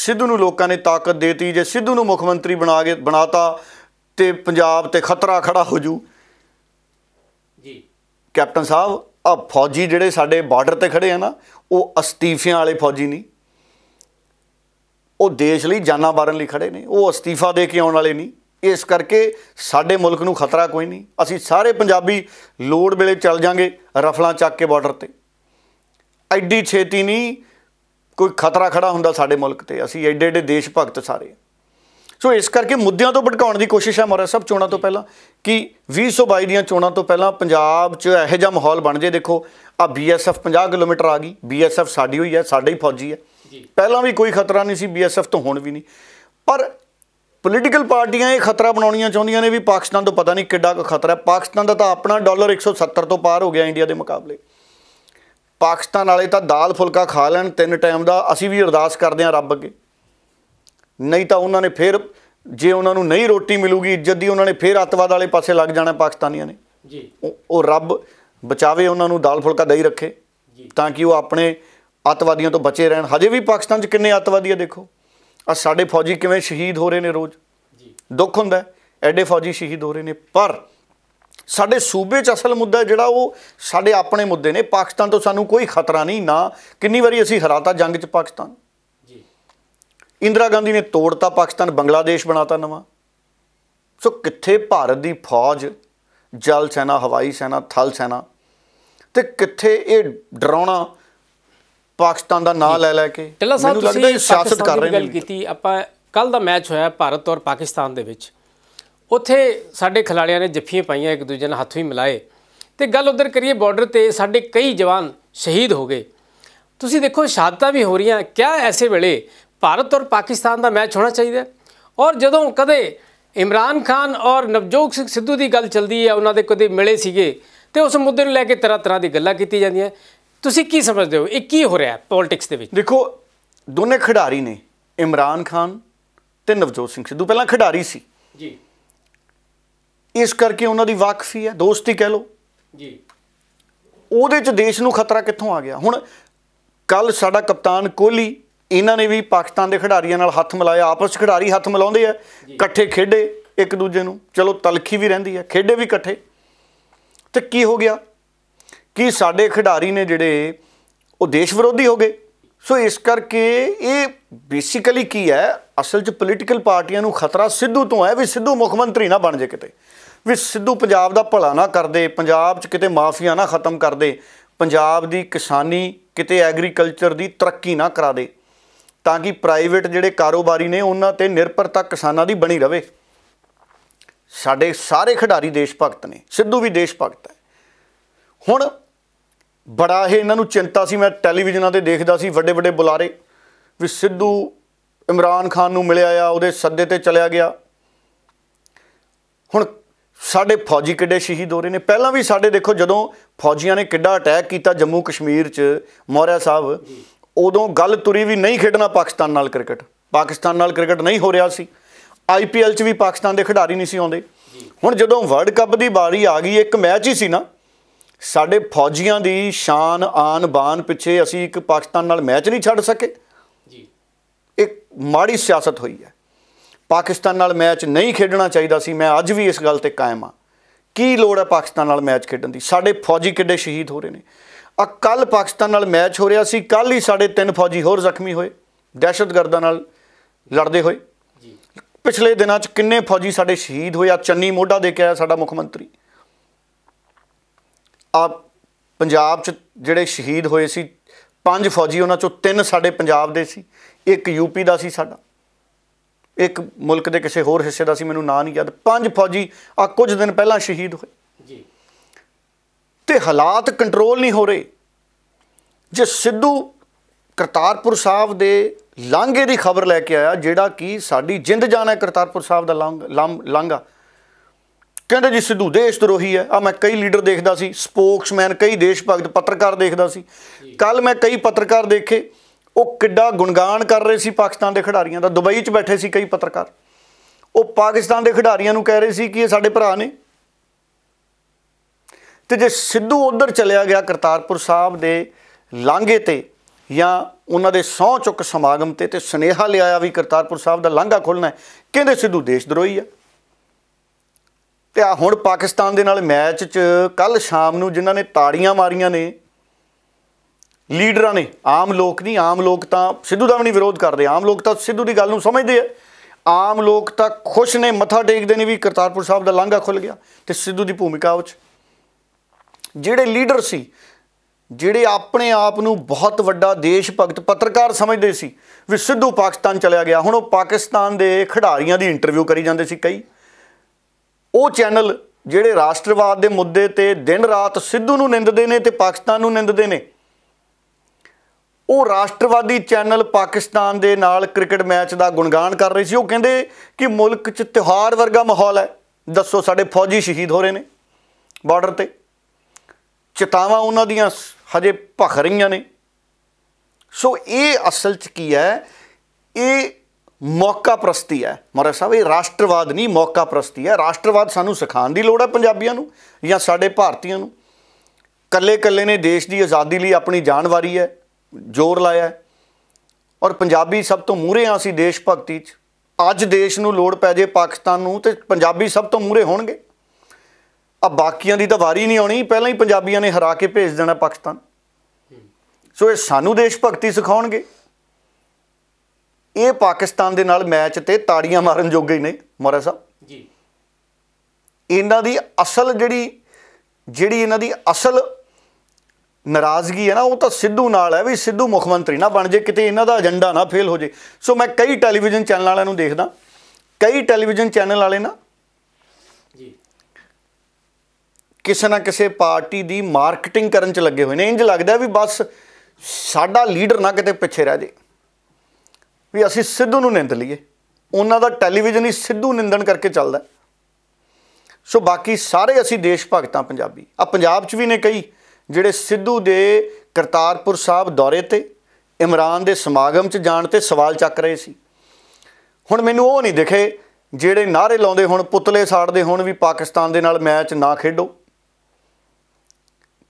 ਸਿੱਧੂ ਨੂੰ ਲੋਕਾਂ ਨੇ ਤਾਕਤ ਦੇਤੀ ਜੇ ਸਿੱਧੂ ਨੂੰ ਮੁੱਖ ਮੰਤਰੀ ਬਣਾ ਕੇ ਬਣਾਤਾ ਤੇ ਪੰਜਾਬ ਤੇ ਖਤਰਾ ਖੜਾ ਹੋ ਜੂ ਜੀ ਕੈਪਟਨ ਸਾਹਿਬ ਆ ਫੌਜੀ ਜਿਹੜੇ ਸਾਡੇ ਬਾਰਡਰ ਤੇ ਖੜੇ ਆ ਨਾ ਉਹ ਅਸਤੀਫਿਆਂ ਵਾਲੇ ਫੌਜੀ ਨਹੀਂ ਉਹ ਦੇਸ਼ ਲਈ ਜਾਨਾਂ ਮਾਰਨ ਲਈ ਖੜੇ ਨੇ ਉਹ ਅਸਤੀਫਾ ਦੇ ਕੇ ਆਉਣ ਵਾਲੇ ਨਹੀਂ ਇਸ ਕਰਕੇ ਸਾਡੇ ਮੁਲਕ ਨੂੰ ਖਤਰਾ ਕੋਈ ਨਹੀਂ ਅਸੀਂ ਸਾਰੇ ਪੰਜਾਬੀ ਲੋੜ ਵੇਲੇ ਚੱਲ ਜਾਾਂਗੇ ਰਫਲਾਂ ਚੱਕ ਕੇ ਬਾਰਡਰ ਤੇ ਐਡੀ ਛੇਤੀ ਨਹੀਂ ਕੋਈ ਖਤਰਾ ਖੜਾ ਹੁੰਦਾ ਸਾਡੇ ਮੁਲਕ ਤੇ ਅਸੀਂ ਐਡੇ ਐਡੇ ਦੇਸ਼ ਭਗਤ ਸਾਰੇ ਸੋ ਇਸ ਕਰਕੇ ਮੁੱਦਿਆਂ ਤੋਂ ਭਟਕਾਉਣ ਦੀ ਕੋਸ਼ਿਸ਼ ਹੈ ਮਹਾਰਾਜ ਸਾਹਿਬ ਚੋਣਾਂ ਤੋਂ ਪਹਿਲਾਂ ਕਿ 2022 ਦੀਆਂ ਚੋਣਾਂ ਤੋਂ ਪਹਿਲਾਂ ਪੰਜਾਬ 'ਚ ਇਹੋ ਜਿਹਾ ਮਾਹੌਲ ਬਣ ਜੇ ਦੇਖੋ ਆ ਬੀਐਸਐਫ 50 ਕਿਲੋਮੀਟਰ ਆ ਗਈ ਬੀਐਸਐਫ ਸਾਡੀ ਹੋਈ ਹੈ ਸਾਡੇ ਹੀ ਫੌਜੀ ਹੈ ਪਹਿਲਾਂ ਵੀ ਕੋਈ ਖਤਰਾ ਨਹੀਂ ਸੀ ਬੀਐਸਐਫ ਤੋਂ ਹੁਣ ਵੀ ਨਹੀਂ ਪਰ ਪੋਲੀਟੀਕਲ ਪਾਰਟੀਆਂ ਇਹ ਖਤਰਾ ਬਣਾਉਣੀਆਂ ਚਾਹੁੰਦੀਆਂ ਨੇ ਵੀ ਪਾਕਿਸਤਾਨ ਤੋਂ ਪਤਾ ਨਹੀਂ ਕਿੱਡਾ ਕੁ ਖਤਰਾ ਹੈ ਪਾਕਿਸਤਾਨ ਦਾ ਤਾਂ ਆਪਣਾ ਡਾਲਰ 170 ਤੋਂ ਪਾਰ ਹੋ ਗਿਆ ਇੰਡੀਆ ਦੇ ਮੁਕਾਬਲੇ ਪਾਕਿਸਤਾਨ ਵਾਲੇ ਤਾਂ ਦਾਲ ਫੁਲਕਾ ਖਾ ਲੈਣ ਤਿੰਨ ਟਾਈਮ ਦਾ ਅਸੀਂ ਵੀ ਅਰਦਾਸ ਕਰਦੇ ਹਾਂ ਰੱਬ ਅੱਗੇ ਨਹੀਂ ਤਾਂ ਉਹਨਾਂ ਨੇ ਫੇਰ ਜੇ ਉਹਨਾਂ ਨੂੰ ਨਹੀਂ ਰੋਟੀ ਮਿਲੂਗੀ ਇੱਜ਼ਤ ਦੀ ਉਹਨਾਂ ਨੇ ਫੇਰ ਅੱਤਵਾਦ ਵਾਲੇ ਪਾਸੇ ਲੱਗ ਜਾਣਾ ਪਾਕਿਸਤਾਨੀਆਂ ਨੇ ਜੀ ਉਹ ਰੱਬ ਬਚਾਵੇ ਉਹਨਾਂ ਨੂੰ ਦਾਲ ਫੁਲਕਾ ਦਈ ਰੱਖੇ ਤਾਂ ਕਿ ਉਹ ਆਪਣੇ ਅੱਤਵਾਦੀਆਂ ਤੋਂ ਬਚੇ ਰਹਿਣ ਹਜੇ ਵੀ ਪਾਕਿਸਤਾਨ 'ਚ ਕਿੰਨੇ ਅੱਤਵਾਦੀ ਆ ਦੇਖੋ ਆ ਸਾਡੇ ਫੌਜੀ ਕਿਵੇਂ ਸ਼ਹੀਦ ਹੋ ਰਹੇ ਨੇ ਰੋਜ਼ ਜੀ ਦੁੱਖ ਹੁੰਦਾ ਐਡੇ ਫੌਜੀ ਸ਼ਹੀਦ ਹੋ ਰਹੇ ਨੇ ਪਰ ਸਾਡੇ ਸੂਬੇ 'ਚ ਅਸਲ ਮੁੱਦਾ ਜਿਹੜਾ ਉਹ ਸਾਡੇ ਆਪਣੇ ਮੁੱਦੇ ਨੇ ਪਾਕਿਸਤਾਨ ਤੋਂ ਸਾਨੂੰ ਕੋਈ ਖਤਰਾ ਨਹੀਂ ਨਾ ਕਿੰਨੀ ਵਾਰੀ ਅਸੀਂ ਹਰਾਤਾ ਜੰਗ 'ਚ ਪਾਕਿਸਤਾਨ ਜੀ ਇੰਦਰਾ ਗਾਂਧੀ ਨੇ ਤੋੜਤਾ ਪਾਕਿਸਤਾਨ ਬੰਗਲਾਦੇਸ਼ ਬਣਾਤਾ ਨਵਾਂ ਸੋ ਕਿੱਥੇ ਭਾਰਤ ਦੀ ਫੌਜ ਜਲ ਸੈਨਾ ਹਵਾਈ ਸੈਨਾ ਥਲ ਸੈਨਾ ਤੇ ਕਿੱਥੇ ਇਹ ਡਰਾਉਣਾ ਪਾਕਿਸਤਾਨ ਦਾ ਨਾਂ ਲੈ ਲੈ ਕੇ ਮੈਨੂੰ ਸਾਹਿਬ ਤੁਸੀਂ ਸਿਆਸਤ ਕਰ ਰਹੇ ਨੇ ਗੱਲ ਕੀਤੀ ਆਪਾਂ ਕੱਲ ਦਾ ਮੈਚ ਹੋਇਆ ਭਾਰਤ ਔਰ ਪਾਕਿਸਤਾਨ ਦੇ ਵਿੱਚ ਉੱਥੇ ਸਾਡੇ ਖਿਡਾਰੀਆਂ ਨੇ ਜੱਫੀਆਂ ਪਾਈਆਂ ਇੱਕ ਦੂਜੇ ਨਾਲ ਹੱਥ ਵੀ ਮਿਲਾਏ ਤੇ ਗੱਲ ਉਧਰ ਕਰੀਏ ਬਾਰਡਰ ਤੇ ਸਾਡੇ ਕਈ ਜਵਾਨ ਸ਼ਹੀਦ ਹੋ ਗਏ ਤੁਸੀਂ ਦੇਖੋ ਸ਼ਹਾਦਤਾਂ ਵੀ ਹੋ ਰਹੀਆਂ ਕਿਆ ਐਸੇ ਵੇਲੇ ਭਾਰਤ ਔਰ ਪਾਕਿਸਤਾਨ ਦਾ ਮੈਚ ਹੋਣਾ ਚਾਹੀਦਾ ਔਰ ਜਦੋਂ ਕਦੇ ਇਮਰਾਨ ਖਾਨ ਔਰ ਨਵਜੋਤ ਸਿੰਘ ਸਿੱਧੂ ਦੀ ਗੱਲ ਚੱਲਦੀ ਹੈ ਉਹਨਾਂ ਦੇ ਕਦੇ ਮਿਲੇ ਸੀਗੇ ਤੇ ਉਸ ਮੁੱਦੇ ਨੂੰ ਲੈ ਕੇ ਤਰ੍ਹਾਂ ਤਰ੍ਹਾਂ ਦੀ ਗੱਲਾਂ ਕੀਤੀ ਜਾਂਦੀਆਂ ਤੁਸੀਂ ਕੀ ਸਮਝਦੇ ਹੋ ਇਹ ਕੀ ਹੋ ਰਿਹਾ ਪੋਲਿਟਿਕਸ ਦੇ ਵਿੱਚ ਦੇਖੋ ਦੋਨੇ ਖਿਡਾਰੀ ਨੇ ਇਮਰਾਨ ਖਾਨ ਤੇ ਨਵਜੋਤ ਸਿੰਘ ਸਿੱਧੂ ਪਹਿਲਾਂ ਖਿਡਾਰੀ ਸੀ ਜੀ ਇਸ ਕਰਕੇ ਉਹਨਾਂ ਦੀ ਵਾਕਫੀ ਹੈ ਦੋਸਤੀ ਕਹਿ ਲੋ ਜੀ ਉਹਦੇ ਚ ਦੇਸ਼ ਨੂੰ ਖਤਰਾ ਕਿੱਥੋਂ ਆ ਗਿਆ ਹੁਣ ਕੱਲ ਸਾਡਾ ਕਪਤਾਨ ਕੋਹਲੀ ਇਹਨਾਂ ਨੇ ਵੀ ਪਾਕਿਸਤਾਨ ਦੇ ਖਿਡਾਰੀਆਂ ਨਾਲ ਹੱਥ ਮਿਲਾਇਆ ਆਪਸ ਵਿੱਚ ਖਿਡਾਰੀ ਹੱਥ ਮਿਲਾਉਂਦੇ ਆ ਇਕੱਠੇ ਖੇਡੇ ਇੱਕ ਦੂਜੇ ਨੂੰ ਚਲੋ ਤਲਖੀ ਵੀ ਰਹਿੰਦੀ ਹੈ ਖੇਡੇ ਵੀ ਇਕੱਠੇ ਤੇ ਕੀ ਹੋ ਗਿਆ ਕਿ ਸਾਡੇ ਖਿਡਾਰੀ ਨੇ ਜਿਹੜੇ ਉਹ ਦੇਸ਼ ਵਿਰੋਧੀ ਹੋ ਗਏ ਸੋ ਇਸ ਕਰਕੇ ਇਹ ਬੇਸਿਕਲੀ ਕੀ ਹੈ ਅਸਲ 'ਚ ਪੋਲੀਟੀਕਲ ਪਾਰਟੀਆਂ ਨੂੰ ਖਤਰਾ ਸਿੱਧੂ ਤੋਂ ਹੈ ਵੀ ਸਿੱਧੂ ਮੁੱਖ ਮੰਤਰੀ ਨਾ ਬਣ ਜੇ ਕਿਤੇ ਵੀ ਸਿੱਧੂ ਪੰਜਾਬ ਦਾ ਭਲਾ ਨਾ ਕਰਦੇ ਪੰਜਾਬ 'ਚ ਕਿਤੇ ਮਾਫੀਆ ਨਾ ਖਤਮ ਕਰ ਦੇ ਪੰਜਾਬ ਦੀ ਕਿਸਾਨੀ ਕਿਤੇ ਐਗਰੀਕਲਚਰ ਦੀ ਤਰੱਕੀ ਨਾ ਕਰਾ ਦੇ ਤਾਂ ਕਿ ਪ੍ਰਾਈਵੇਟ ਜਿਹੜੇ ਕਾਰੋਬਾਰੀ ਨੇ ਉਹਨਾਂ ਤੇ ਨਿਰਭਰਤਾ ਕਿਸਾਨਾਂ ਦੀ ਬਣੀ ਰਵੇ ਸਾਡੇ ਸਾਰੇ ਖਿਡਾਰੀ ਦੇਸ਼ ਭਗਤ ਨੇ ਸਿੱਧੂ ਵੀ ਦੇਸ਼ ਭਗਤ ਹੈ ਹੁਣ ਬੜਾ ਇਹ ਇਹਨਾਂ ਨੂੰ ਚਿੰਤਾ ਸੀ ਮੈਂ ਟੈਲੀਵਿਜ਼ਨਾਂ ਤੇ ਦੇਖਦਾ ਸੀ ਵੱਡੇ ਵੱਡੇ ਬੁਲਾਰੇ ਵੀ ਸਿੱਧੂ ਇਮਰਾਨ ਖਾਨ ਨੂੰ ਮਿਲਿਆ ਆ ਉਹਦੇ ਸੱਦੇ ਤੇ ਚਲਿਆ ਗਿਆ ਹੁਣ ਸਾਡੇ ਫੌਜੀ ਕਿੱਡੇ ਸ਼ਹੀਦ ਹੋ ਰਹੇ ਨੇ ਪਹਿਲਾਂ ਵੀ ਸਾਡੇ ਦੇਖੋ ਜਦੋਂ ਫੌਜੀਆਂ ਨੇ ਕਿੱਡਾ ਅਟੈਕ ਕੀਤਾ ਜੰਮੂ ਕਸ਼ਮੀਰ 'ਚ ਮੌਰਿਆ ਸਾਹਿਬ ਉਦੋਂ ਗੱਲ ਤੁਰੀ ਵੀ ਨਹੀਂ ਖੇਡਣਾ ਪਾਕਿਸਤਾਨ ਨਾਲ ਕ੍ਰਿਕਟ ਪਾਕਿਸਤਾਨ ਨਾਲ ਕ੍ਰਿਕਟ ਨਹੀਂ ਹੋ ਰਿਹਾ ਸੀ ਆਈਪੀਐਲ 'ਚ ਵੀ ਪਾਕਿਸਤਾਨ ਦੇ ਖਿਡਾਰੀ ਨਹੀਂ ਸੀ ਆਉਂਦੇ ਹੁਣ ਜਦੋਂ ਵਰਲਡ ਕੱਪ ਦੀ ਵਾਰੀ ਆ ਗਈ ਇੱਕ ਮੈਚ ਹੀ ਸੀ ਨਾ ਸਾਡੇ ਫੌਜੀਆਂ ਦੀ ਸ਼ਾਨ ਆਨ ਬਾਨ ਪਿੱਛੇ ਅਸੀਂ ਇੱਕ ਪਾਕਿਸਤਾਨ ਨਾਲ ਮੈਚ ਨਹੀਂ ਛੱਡ ਸਕੇ ਜੀ ਇੱਕ ਮਾੜੀ ਸਿਆਸਤ ਹੋਈ ਹੈ ਪਾਕਿਸਤਾਨ ਨਾਲ ਮੈਚ ਨਹੀਂ ਖੇਡਣਾ ਚਾਹੀਦਾ ਸੀ ਮੈਂ ਅੱਜ ਵੀ ਇਸ ਗੱਲ ਤੇ ਕਾਇਮ ਆ ਕੀ ਲੋੜ ਹੈ ਪਾਕਿਸਤਾਨ ਨਾਲ ਮੈਚ ਖੇਡਣ ਦੀ ਸਾਡੇ ਫੌਜੀ ਕਿੱਡੇ ਸ਼ਹੀਦ ਹੋ ਰਹੇ ਨੇ ਆ ਕੱਲ ਪਾਕਿਸਤਾਨ ਨਾਲ ਮੈਚ ਹੋ ਰਿਹਾ ਸੀ ਕੱਲ ਹੀ ਸਾਡੇ ਤਿੰਨ ਫੌਜੀ ਹੋਰ ਜ਼ਖਮੀ ਹੋਏ ਦਹਿਸ਼ਤਗਰਦਾਂ ਨਾਲ ਲੜਦੇ ਹੋਏ ਜੀ ਪਿਛਲੇ ਦਿਨਾਂ 'ਚ ਕਿੰਨੇ ਫੌਜੀ ਸਾਡੇ ਸ਼ਹੀਦ ਹੋਏ ਚੰਨੀ ਮੋਢਾ ਦੇ ਕੇ ਆਇਆ ਸਾਡਾ ਮੁੱਖ ਮੰਤਰੀ ਆ ਪੰਜਾਬ 'ਚ ਜਿਹੜੇ ਸ਼ਹੀਦ ਹੋਏ ਸੀ ਪੰਜ ਫੌਜੀ ਉਹਨਾਂ 'ਚੋਂ ਤਿੰਨ ਸਾਡੇ ਪੰਜਾਬ ਦੇ ਸੀ ਇੱਕ ਯੂਪੀ ਦਾ ਸੀ ਸਾਡਾ ਇੱਕ ਮੁਲਕ ਦੇ ਕਿਸੇ ਹੋਰ ਹਿੱਸੇ ਦਾ ਸੀ ਮੈਨੂੰ ਨਾਂ ਨਹੀਂ ਯਾਦ ਪੰਜ ਫੌਜੀ ਆ ਕੁਝ ਦਿਨ ਪਹਿਲਾਂ ਸ਼ਹੀਦ ਹੋਏ ਜੀ ਤੇ ਹਾਲਾਤ ਕੰਟਰੋਲ ਨਹੀਂ ਹੋ ਰਹੇ ਜੇ ਸਿੱਧੂ ਕਰਤਾਰਪੁਰ ਸਾਹਿਬ ਦੇ ਲਾਂਘੇ ਦੀ ਖਬਰ ਲੈ ਕੇ ਆਇਆ ਜਿਹੜਾ ਕਿ ਸਾਡੀ ਜਿੰਦ ਜਾਨ ਹੈ ਕਰਤਾਰਪੁਰ ਸਾਹਿਬ ਦਾ ਲਾਂਘਾ ਕਹਿੰਦੇ ਜੀ ਸਿੱਧੂ ਦੇਸ਼ ਦਰੋਹੀ ਹੈ ਆ ਮੈਂ ਕਈ ਲੀਡਰ ਦੇਖਦਾ ਸੀ ਸਪੋਕਸਮੈਨ ਕਈ ਦੇਸ਼ ਭਗਤ ਪੱਤਰਕਾਰ ਦੇਖਦਾ ਸੀ ਕੱਲ ਮੈਂ ਕਈ ਪੱਤਰਕਾਰ ਦੇਖੇ ਉਹ ਕਿੱਡਾ ਗੁਣਗਾਨ ਕਰ ਰਹੇ ਸੀ ਪਾਕਿਸਤਾਨ ਦੇ ਖਿਡਾਰੀਆਂ ਦਾ ਦੁਬਈ 'ਚ ਬੈਠੇ ਸੀ ਕਈ ਪੱਤਰਕਾਰ ਉਹ ਪਾਕਿਸਤਾਨ ਦੇ ਖਿਡਾਰੀਆਂ ਨੂੰ ਕਹਿ ਰਹੇ ਸੀ ਕਿ ਇਹ ਸਾਡੇ ਭਰਾ ਨੇ ਤੇ ਜੇ ਸਿੱਧੂ ਉਧਰ ਚਲਿਆ ਗਿਆ ਕਰਤਾਰਪੁਰ ਸਾਹਿਬ ਦੇ ਲਾਂਘੇ ਤੇ ਜਾਂ ਉਹਨਾਂ ਦੇ ਸੌ ਚੁੱਕ ਸਮਾਗਮ ਤੇ ਤੇ ਸਨੇਹਾ ਲਿਆਇਆ ਵੀ ਕਰਤਾਰਪੁਰ ਸਾਹਿਬ ਦਾ ਲਾਂਘਾ ਖੋਲਣਾ ਕਹਿੰਦੇ ਸਿੱਧੂ ਦੇਸ਼ਦਰੋਹੀ ਆ ਤੇ ਆ ਹੁਣ ਪਾਕਿਸਤਾਨ ਦੇ ਨਾਲ ਮੈਚ 'ਚ ਕੱਲ ਸ਼ਾਮ ਨੂੰ ਜਿਨ੍ਹਾਂ ਨੇ ਤਾੜੀਆਂ ਮਾਰੀਆਂ ਨੇ ਲੀਡਰਾਂ ਨੇ ਆਮ ਲੋਕ ਨਹੀਂ ਆਮ ਲੋਕ ਤਾਂ ਸਿੱਧੂ ਦਾ ਵੀ ਨਹੀਂ ਵਿਰੋਧ ਕਰਦੇ ਆਮ ਲੋਕ ਤਾਂ ਸਿੱਧੂ ਦੀ ਗੱਲ ਨੂੰ ਸਮਝਦੇ ਆ ਆਮ ਲੋਕ ਤਾਂ ਖੁਸ਼ ਨੇ ਮੱਥਾ ਟੇਕਦੇ ਨੇ ਵੀ ਕਰਤਾਰਪੁਰ ਸਾਹਿਬ ਦਾ ਲਾਂਘਾ ਖੁੱਲ ਗਿਆ ਤੇ ਸਿੱਧੂ ਦੀ ਭੂਮਿਕਾ ਉਹ 'ਚ ਜਿਹੜੇ ਲੀਡਰ ਸੀ ਜਿਹੜੇ ਆਪਣੇ ਆਪ ਨੂੰ ਬਹੁਤ ਵੱਡਾ ਦੇਸ਼ ਭਗਤ ਪੱਤਰਕਾਰ ਸਮਝਦੇ ਸੀ ਵੀ ਸਿੱਧੂ ਪਾਕਿਸਤਾਨ ਚਲਿਆ ਗਿਆ ਹੁਣ ਉਹ ਪਾਕਿਸਤਾਨ ਦੇ ਖਿਡਾਰੀਆਂ ਦੀ ਇੰਟਰਵਿਊ ਕਰੀ ਜਾਂਦੇ ਸੀ ਕਈ ਉਹ ਚੈਨਲ ਜਿਹੜੇ ਰਾਸ਼ਟਰਵਾਦ ਦੇ ਮੁੱਦੇ ਤੇ ਦਿਨ ਰਾਤ ਸਿੱਧੂ ਨੂੰ ਨਿੰਦਦੇ ਨੇ ਤੇ ਪਾਕਿਸਤਾਨ ਨੂੰ ਨਿੰਦਦੇ ਨੇ ਉਹ ਰਾਸ਼ਟਰਵਾਦੀ ਚੈਨਲ ਪਾਕਿਸਤਾਨ ਦੇ ਨਾਲ ਕ੍ਰਿਕਟ ਮੈਚ ਦਾ ਗੁਣਗਾਨ ਕਰ ਰਹੇ ਸੀ ਉਹ ਕਹਿੰਦੇ ਕਿ ਮੁਲਕ 'ਚ ਤਿਹਾਰ ਵਰਗਾ ਮਾਹੌਲ ਹੈ ਦੱਸੋ ਸਾਡੇ ਫੌਜੀ ਸ਼ਹੀਦ ਹੋ ਰਹੇ ਨੇ ਬਾਰਡਰ ਤੇ ਚਿਤਾਵਾਂ ਉਹਨਾਂ ਦੀਆਂ ਹਜੇ ਭਖ ਰਹੀਆਂ ਨੇ ਸੋ ਇਹ ਅਸਲ 'ਚ ਕੀ ਹੈ ਇਹ ਮੌਕਾ ਪ੍ਰਸਤੀ ਹੈ ਮੌਰਾ ਸਾਹਿਬ ਇਹ ਰਾਸ਼ਟਰਵਾਦ ਨਹੀਂ ਮੌਕਾ ਪ੍ਰਸਤੀ ਹੈ ਰਾਸ਼ਟਰਵਾਦ ਸਾਨੂੰ ਸਿਖਾਉਣ ਦੀ ਲੋੜ ਹੈ ਪੰਜਾਬੀਆਂ ਨੂੰ ਜਾਂ ਸਾਡੇ ਭਾਰਤੀਆਂ ਨੂੰ ਕੱਲੇ-ਕੱਲੇ ਨੇ ਦੇਸ਼ ਦੀ ਆਜ਼ਾਦੀ ਲਈ ਆਪਣੀ ਜਾਨ ਵਾਰੀ ਹੈ ਜ਼ੋਰ ਲਾਇਆ ਹੈ ਔਰ ਪੰਜਾਬੀ ਸਭ ਤੋਂ ਮੂਰੇ ਆ ਅਸੀਂ ਦੇਸ਼ ਭਗਤੀ 'ਚ ਅੱਜ ਦੇਸ਼ ਨੂੰ ਲੋੜ ਪੈ ਜੇ ਪਾਕਿਸਤਾਨ ਨੂੰ ਤੇ ਪੰਜਾਬੀ ਸਭ ਤੋਂ ਮੂਰੇ ਹੋਣਗੇ ਆ ਬਾਕੀਆਂ ਦੀ ਤਾਂ ਵਾਰੀ ਨਹੀਂ ਆਉਣੀ ਪਹਿਲਾਂ ਹੀ ਪੰਜਾਬੀਆਂ ਨੇ ਹਰਾ ਕੇ ਭੇਜ ਦੇਣਾ ਪਾਕਿਸਤਾਨ ਸੋ ਇਹ ਸਾਨੂੰ ਦੇਸ਼ ਭਗਤੀ ਸਿਖਾਉਣਗੇ ਇਹ ਪਾਕਿਸਤਾਨ ਦੇ ਨਾਲ ਮੈਚ ਤੇ ਤਾੜੀਆਂ ਮਾਰਨ ਜੋਗੇ ਹੀ ਨੇ ਮੋਰਾ ਸਾਹਿਬ ਜੀ ਇਹਨਾਂ ਦੀ ਅਸਲ ਜਿਹੜੀ ਜਿਹੜੀ ਇਹਨਾਂ ਦੀ ਅਸਲ ਨਾਰਾਜ਼ਗੀ ਹੈ ਨਾ ਉਹ ਤਾਂ ਸਿੱਧੂ ਨਾਲ ਹੈ ਵੀ ਸਿੱਧੂ ਮੁੱਖ ਮੰਤਰੀ ਨਾ ਬਣ ਜੇ ਕਿਤੇ ਇਹਨਾਂ ਦਾ ਏਜੰਡਾ ਨਾ ਫੇਲ ਹੋ ਜੇ ਸੋ ਮੈਂ ਕਈ ਟੈਲੀਵਿਜ਼ਨ ਚੈਨਲ ਵਾਲਿਆਂ ਨੂੰ ਦੇਖਦਾ ਕਈ ਟੈਲੀਵਿਜ਼ਨ ਚੈਨਲ ਵਾਲੇ ਨਾ ਜੀ ਕਿਸੇ ਨਾ ਕਿਸੇ ਪਾਰਟੀ ਦੀ ਮਾਰਕੀਟਿੰਗ ਕਰਨ 'ਚ ਲੱਗੇ ਹੋਏ ਨੇ ਇੰਜ ਲੱਗਦਾ ਵੀ ਬਸ ਸਾਡਾ ਲੀਡਰ ਨਾ ਕਿਤੇ ਪਿੱਛੇ ਰਹਿ ਜੇ ਵੀ ਅਸੀਂ ਸਿੱਧੂ ਨੂੰ ਨਿੰਦ ਲਈਏ ਉਹਨਾਂ ਦਾ ਟੈਲੀਵਿਜ਼ਨ ਹੀ ਸਿੱਧੂ ਨਿੰਦਣ ਕਰਕੇ ਚੱਲਦਾ ਸੋ ਬਾਕੀ ਸਾਰੇ ਅਸੀਂ ਦੇਸ਼ ਭਗਤਾਂ ਪੰਜਾਬੀ ਆ ਪੰਜਾਬ 'ਚ ਵੀ ਨੇ ਕਈ ਜਿਹੜੇ ਸਿੱਧੂ ਦੇ ਕਰਤਾਰਪੁਰ ਸਾਹਿਬ ਦੌਰੇ ਤੇ ਇਮਰਾਨ ਦੇ ਸਮਾਗਮ 'ਚ ਜਾਣ ਤੇ ਸਵਾਲ ਚੱਕ ਰਹੇ ਸੀ ਹੁਣ ਮੈਨੂੰ ਉਹ ਨਹੀਂ ਦਿਖੇ ਜਿਹੜੇ ਨਾਰੇ ਲਾਉਂਦੇ ਹੁਣ ਪੁਤਲੇ ਸਾੜਦੇ ਹੁਣ ਵੀ ਪਾਕਿਸਤਾਨ ਦੇ ਨਾਲ ਮੈਚ ਨਾ ਖੇਡੋ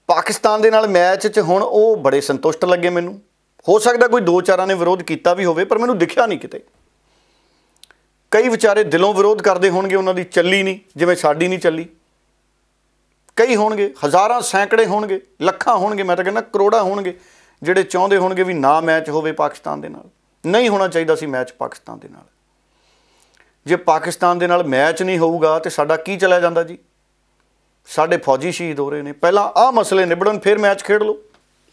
ਪਾਕਿਸਤਾਨ ਦੇ ਨਾਲ ਮੈਚ 'ਚ ਹੁਣ ਉਹ ਬੜੇ ਸੰਤੁਸ਼ਟ ਲੱਗੇ ਮੈਨੂੰ ਹੋ ਸਕਦਾ ਕੋਈ ਦੋ ਚਾਰਾਂ ਨੇ ਵਿਰੋਧ ਕੀਤਾ ਵੀ ਹੋਵੇ ਪਰ ਮੈਨੂੰ ਦਿਖਿਆ ਨਹੀਂ ਕਿਤੇ ਕਈ ਵਿਚਾਰੇ ਦਿਲੋਂ ਵਿਰੋਧ ਕਰਦੇ ਹੋਣਗੇ ਉਹਨਾਂ ਦੀ ਚੱਲੀ ਨਹੀਂ ਜਿਵੇਂ ਸਾਡੀ ਨਹੀਂ ਚੱਲੀ ਕਈ ਹੋਣਗੇ ਹਜ਼ਾਰਾਂ ਸੈਂਕੜੇ ਹੋਣਗੇ ਲੱਖਾਂ ਹੋਣਗੇ ਮੈਂ ਤਾਂ ਕਹਿੰਦਾ ਕਰੋੜਾਂ ਹੋਣਗੇ ਜਿਹੜੇ ਚਾਹੁੰਦੇ ਹੋਣਗੇ ਵੀ ਨਾ ਮੈਚ ਹੋਵੇ ਪਾਕਿਸਤਾਨ ਦੇ ਨਾਲ ਨਹੀਂ ਹੋਣਾ ਚਾਹੀਦਾ ਸੀ ਮੈਚ ਪਾਕਿਸਤਾਨ ਦੇ ਨਾਲ ਜੇ ਪਾਕਿਸਤਾਨ ਦੇ ਨਾਲ ਮੈਚ ਨਹੀਂ ਹੋਊਗਾ ਤੇ ਸਾਡਾ ਕੀ ਚੱਲਿਆ ਜਾਂਦਾ ਜੀ ਸਾਡੇ ਫੌਜੀ ਸ਼ਹੀਦ ਹੋ ਰਹੇ ਨੇ ਪਹਿਲਾਂ ਆਹ ਮਸਲੇ ਨਿਬੜਨ ਫਿਰ ਮੈਚ ਖੇਡ ਲਓ